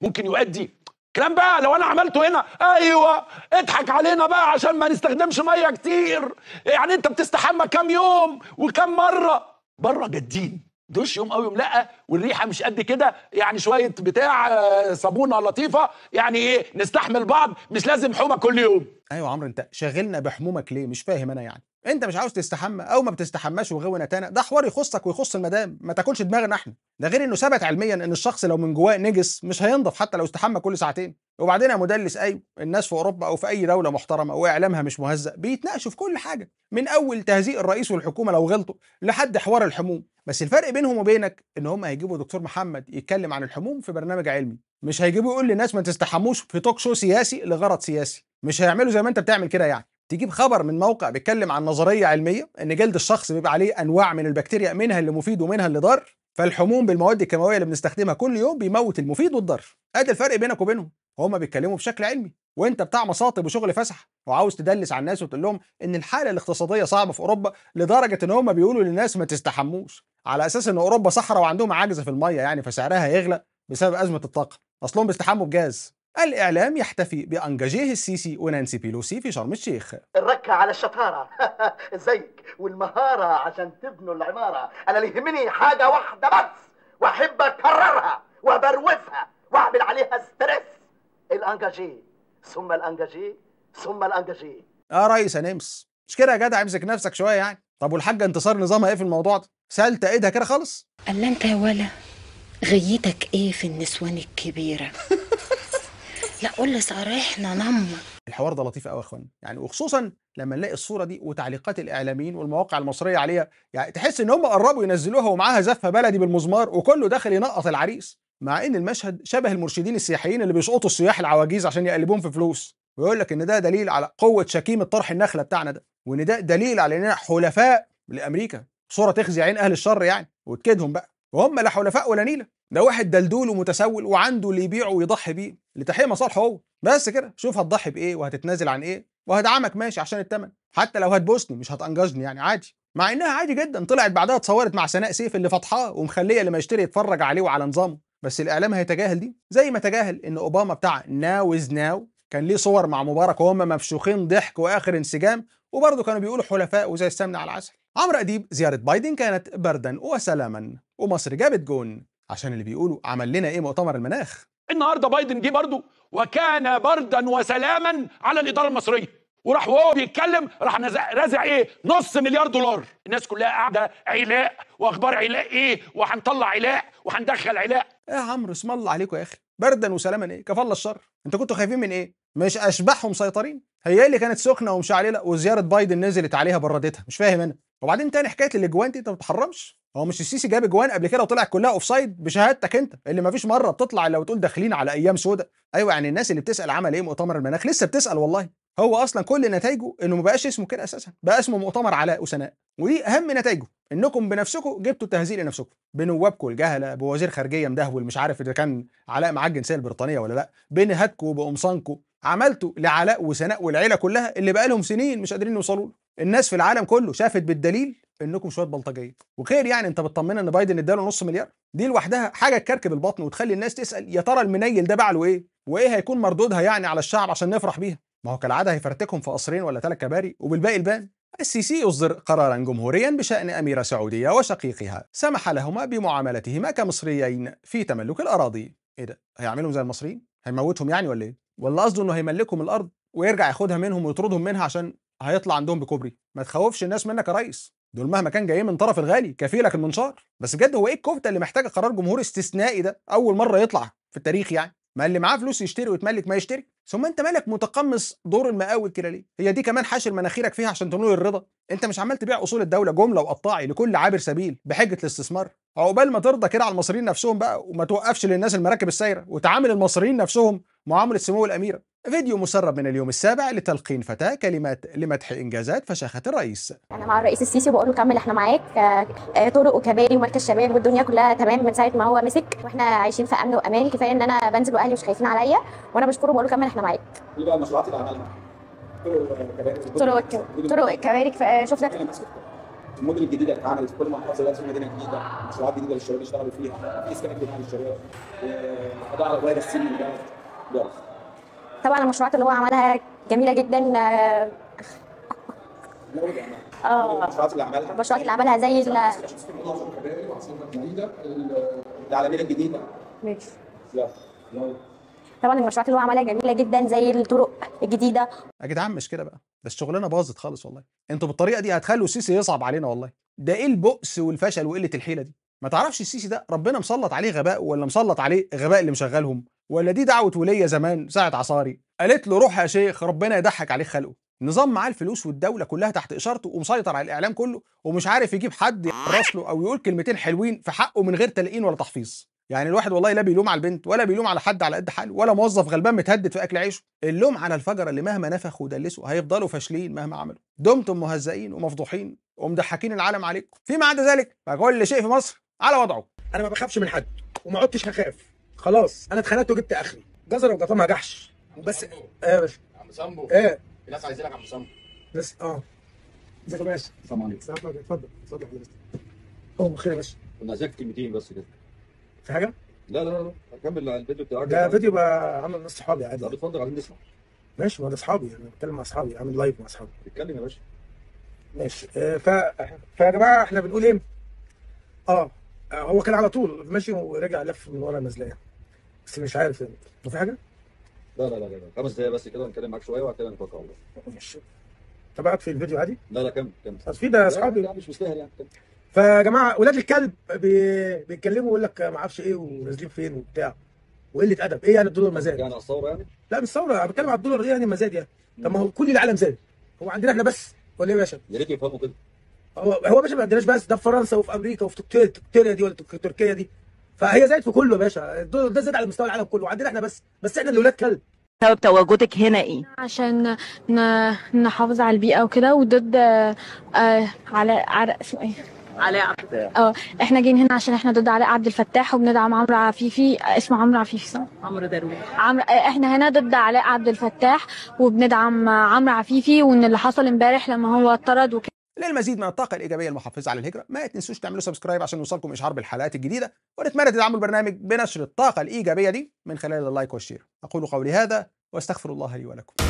ممكن يؤدي كلام بقى لو انا عملته هنا ايوه اضحك علينا بقى عشان ما نستخدمش ميه كتير يعني انت بتستحمى كام يوم وكم مره بره جادين دوش يوم او يوم لا والريحه مش قد كده يعني شويه بتاع آه، صابونه لطيفه يعني ايه نستحمل بعض مش لازم حومه كل يوم ايوه عمرو انت شاغلنا بحمومك ليه مش فاهم انا يعني انت مش عاوز تستحمى او ما بتستحماش وغوي نتانا ده حوار يخصك ويخص المدام ما تاكلش دماغنا احنا ده غير انه ثبت علميا ان الشخص لو من جواه نجس مش هينضف حتى لو استحمى كل ساعتين وبعدين يا مدلس ايوه الناس في اوروبا او في اي دوله محترمه واعلامها مش مهزأ بيتناقشوا في كل حاجه من اول تهزيء الرئيس والحكومه لو غلطوا لحد حوار الحموم بس الفرق بينهم وبينك ان هم هيجيبوا دكتور محمد يتكلم عن الحموم في برنامج علمي مش هيجيبوا يقول للناس ما تستحموش في توك شو سياسي لغرض سياسي مش هيعملوا زي ما انت بتعمل كده يعني تجيب خبر من موقع بيتكلم عن نظريه علميه ان جلد الشخص بيبقى عليه انواع من البكتيريا منها اللي مفيد ومنها اللي ضار فالحموم بالمواد الكيماويه اللي بنستخدمها كل يوم بيموت المفيد والضار ادي الفرق بينك وبينهم هما بيتكلموا بشكل علمي وانت بتاع مصاطب وشغل فسح وعاوز تدلس على الناس وتقول لهم ان الحاله الاقتصاديه صعبه في اوروبا لدرجه ان هما بيقولوا للناس ما تستحموش على اساس ان اوروبا صحراء وعندهم عجز في الميه يعني فسعرها هيغلى بسبب ازمه الطاقه اصلهم بيستحموا بجاز الإعلام يحتفي بأنجاجيه السيسي ونانسي بيلوسي في شرم الشيخ الركة على الشطارة [LAUGHS] زيك والمهارة عشان تبنوا العمارة أنا اللي يهمني حاجة واحدة بس وأحب أكررها وأبروزها وأعمل عليها ستريس الأنجاجيه ثم الأنجاجيه ثم الأنجاجيه آه، يا ريس نمس مش كده يا جدع امسك نفسك شوية يعني طب والحاجة انتصار نظامها إيه في الموضوع ده؟ سالت إيدها كده خالص؟ ألا أنت يا ولا غيتك إيه في النسوان الكبيرة [LAUGHS] لا قول صريحنا نم الحوار ده لطيف قوي يا اخوان يعني وخصوصا لما نلاقي الصوره دي وتعليقات الاعلاميين والمواقع المصريه عليها يعني تحس ان هم قربوا ينزلوها ومعاها زفه بلدي بالمزمار وكله داخل ينقط العريس مع ان المشهد شبه المرشدين السياحيين اللي بيسقطوا السياح العواجيز عشان يقلبوهم في فلوس ويقول لك ان ده دليل على قوه شكيم الطرح النخله بتاعنا ده وان ده دليل على اننا حلفاء لامريكا صوره تخزي عين اهل الشر يعني وتكيدهم بقى وهم لا حلفاء ولا نيله ده واحد دلدول ومتسول وعنده اللي يبيعه ويضحي بيه لتحقيق مصالحه هو بس كده شوف هتضحي بايه وهتتنازل عن ايه وهدعمك ماشي عشان الثمن حتى لو هتبوسني مش هتانجزني يعني عادي مع انها عادي جدا طلعت بعدها اتصورت مع سناء سيف اللي فاتحاه ومخليه اللي ما يشتري يتفرج عليه وعلى نظامه بس الاعلام هيتجاهل دي زي ما تجاهل ان اوباما بتاع ناو از ناو كان ليه صور مع مبارك وهم مفشوخين ضحك واخر انسجام وبرضه كانوا بيقولوا حلفاء وزي السمنه على العسل عمرو اديب زياره بايدن كانت بردا وسلاما ومصر جابت جون عشان اللي بيقولوا عمل لنا ايه مؤتمر المناخ النهارده بايدن جه برضه وكان بردا وسلاما على الاداره المصريه وراح وهو بيتكلم راح رازع ايه نص مليار دولار الناس كلها قاعده علاء واخبار علاء ايه وهنطلع علاء وهندخل علاء إيه يا عمرو اسم الله عليكم يا اخي بردا وسلاما ايه كفى الله الشر انتوا كنتوا خايفين من ايه مش اشباحهم مسيطرين هي اللي كانت سخنه ومشعلله وزياره بايدن نزلت عليها بردتها مش فاهم انا وبعدين تاني حكايه الاجوان دي انت ما بتحرمش هو مش السيسي جاب اجوان قبل كده وطلعت كلها اوف سايد بشهادتك انت اللي ما فيش مره بتطلع الا وتقول داخلين على ايام سوداء ايوه يعني الناس اللي بتسال عمل ايه مؤتمر المناخ لسه بتسال والله هو اصلا كل نتائجه انه ما بقاش اسمه كده اساسا بقى اسمه مؤتمر علاء وسناء ودي اهم نتائجه انكم بنفسكم جبتوا التهزيء لنفسكم بنوابكم الجهله بوزير خارجيه مدهول مش عارف اذا كان علاء معاه الجنسيه البريطانيه ولا لا بنهادكم وبقمصانكم عملتوا لعلاء وسناء والعيله كلها اللي بقى لهم سنين مش قادرين يوصلوا الناس في العالم كله شافت بالدليل انكم شويه بلطجيه وخير يعني انت بتطمنا ان بايدن اداله نص مليار دي لوحدها حاجه تكركب البطن وتخلي الناس تسال يا ترى المنيل ده باع له ايه وايه هيكون مردودها يعني على الشعب عشان نفرح بيها ما هو كالعاده هيفرتكهم في قصرين ولا ثلاث كباري وبالباقي البان السيسي يصدر قرارا جمهوريا بشأن أميرة سعودية وشقيقها سمح لهما بمعاملتهما كمصريين في تملك الأراضي إيه ده؟ هيعملهم زي المصريين؟ هيموتهم يعني ولا إيه؟ ولا قصده إنه هيملكهم الأرض ويرجع ياخدها منهم ويطردهم منها عشان هيطلع عندهم بكوبري ما تخوفش الناس منك يا ريس دول مهما كان جايين من طرف الغالي كفيلك المنشار بس بجد هو ايه الكفته اللي محتاجه قرار جمهور استثنائي ده اول مره يطلع في التاريخ يعني ما اللي معاه فلوس يشتري ويتملك ما يشتري ثم انت مالك متقمص دور المقاول كده ليه هي دي كمان حاشر مناخيرك فيها عشان تنول الرضا انت مش عمال تبيع اصول الدوله جمله وقطاعي لكل عابر سبيل بحجه الاستثمار عقبال ما ترضى كده على المصريين نفسهم بقى وما توقفش للناس المراكب السايره وتعامل المصريين نفسهم معامله سمو الاميره فيديو مسرب من اليوم السابع لتلقين فتاة كلمات لمدح إنجازات فشاخة الرئيس أنا مع الرئيس السيسي وبقول له كمل إحنا معاك آه، آه، طرق وكباري ومركز شباب والدنيا كلها تمام من ساعة ما هو مسك وإحنا عايشين في أمن وأمان كفاية إن أنا بنزل وأهلي مش خايفين عليا وأنا بشكره وبقول له كمل إحنا معاك إيه بقى المشروعات اللي طرق طرق طرق وكباري آه، شفنا المدن الجديده اللي اتعملت في كل محافظه دلوقتي في مدينه جديده مشروعات جديده للشباب يشتغلوا فيها في اسكان جديد للشباب وقضاء على الغايه السن طبعا المشروعات اللي هو عملها جميله جدا اه المشروعات آه، اللي عملها المشروعات اللي عملها زي العالميه الجديده ماشي طبعا المشروعات اللي هو عملها جميله جدا زي الطرق الجديده يا جدعان مش كده بقى ده الشغلانه باظت خالص والله انتوا بالطريقه دي هتخلوا السيسي يصعب علينا والله ده ايه البؤس والفشل وقله الحيله دي ما تعرفش السيسي ده ربنا مسلط عليه غباء ولا مسلط عليه غباء اللي مشغلهم ولا دي دعوه وليه زمان ساعه عصاري قالت له روح يا شيخ ربنا يضحك عليك خلقه نظام معاه الفلوس والدوله كلها تحت اشارته ومسيطر على الاعلام كله ومش عارف يجيب حد يرسله له او يقول كلمتين حلوين في حقه من غير تلقين ولا تحفيظ يعني الواحد والله لا بيلوم على البنت ولا بيلوم على حد على قد حاله ولا موظف غلبان متهدد في اكل عيشه اللوم على الفجر اللي مهما نفخوا ودلسوا هيفضلوا فاشلين مهما عملوا دمتم مهزئين ومفضوحين ومضحكين العالم عليكم فيما عدا ذلك فكل شيء في مصر على وضعه انا ما بخافش من حد وما عدتش هخاف خلاص انا اتخانقت وجبت اخري جزر وجفا ما جحش وبس ايه يا باشا عم سامبو ايه الناس عايزينك عم سامبو بس اه ازيك يا باشا السلام عليكم اتفضل اتفضل يا باشا بخير يا باشا كنا عايزك كلمتين بس كده في حاجه؟ لا لا لا كمل الفيديو بتاعك ده فيديو بقى عامل ناس صحابي عادي طب اتفضل عايزين نسمع ماشي ما ده اصحابي انا بتكلم مع اصحابي عامل لايف مع اصحابي اتكلم يا باشا ماشي آه، ف فيا جماعه احنا بنقول ايه؟ اه هو كان على طول ماشي ورجع لف من ورا يعني. بس مش عارف يعني هو في حاجه؟ لا لا لا لا خمس دقايق بس كده نتكلم معاك شويه وبعد كده نتوكل على الله ماشي تبعك في الفيديو عادي؟ لا لا كمل كمل اصل في ده اصحابي مش مستاهل يعني كمل فيا جماعه ولاد الكلب بي... بيتكلموا يقول لك ما اعرفش ايه ونازلين فين وبتاع وقله ادب ايه يعني الدولار مزاد؟ يعني على الثوره يعني؟ لا مش ثوره انا بتكلم على الدولار ايه يعني مزاد يعني؟ طب ما هو كل العالم زاد هو عندنا احنا بس ولا ايه يا باشا؟ يا ريت يفهموا كده هو هو يا باشا ما عندناش بس ده في فرنسا وفي امريكا وفي تركيا دي ولا تركيا دي فهي زادت في كله يا باشا ده زاد على مستوى العالم كله وعندنا احنا بس بس احنا اللي ولاد كلب سبب تواجدك هنا ايه؟ عشان نحافظ على البيئه وكده وضد آه على على اسمه ايه؟ علاء عبد الفتاح اه احنا جايين هنا عشان احنا ضد علاء عبد الفتاح وبندعم عمرو عفيفي اسمه عمرو عفيفي صح؟ عمرو درويش عمرو آه، احنا هنا ضد علاء عبد الفتاح وبندعم عمرو عفيفي وان اللي حصل امبارح لما هو اتطرد وكده للمزيد من الطاقه الايجابيه المحفزه على الهجره ما تنسوش تعملوا سبسكرايب عشان يوصلكم اشعار بالحلقات الجديده ونتمنى تدعموا البرنامج بنشر الطاقه الايجابيه دي من خلال اللايك والشير اقول قولي هذا واستغفر الله لي ولكم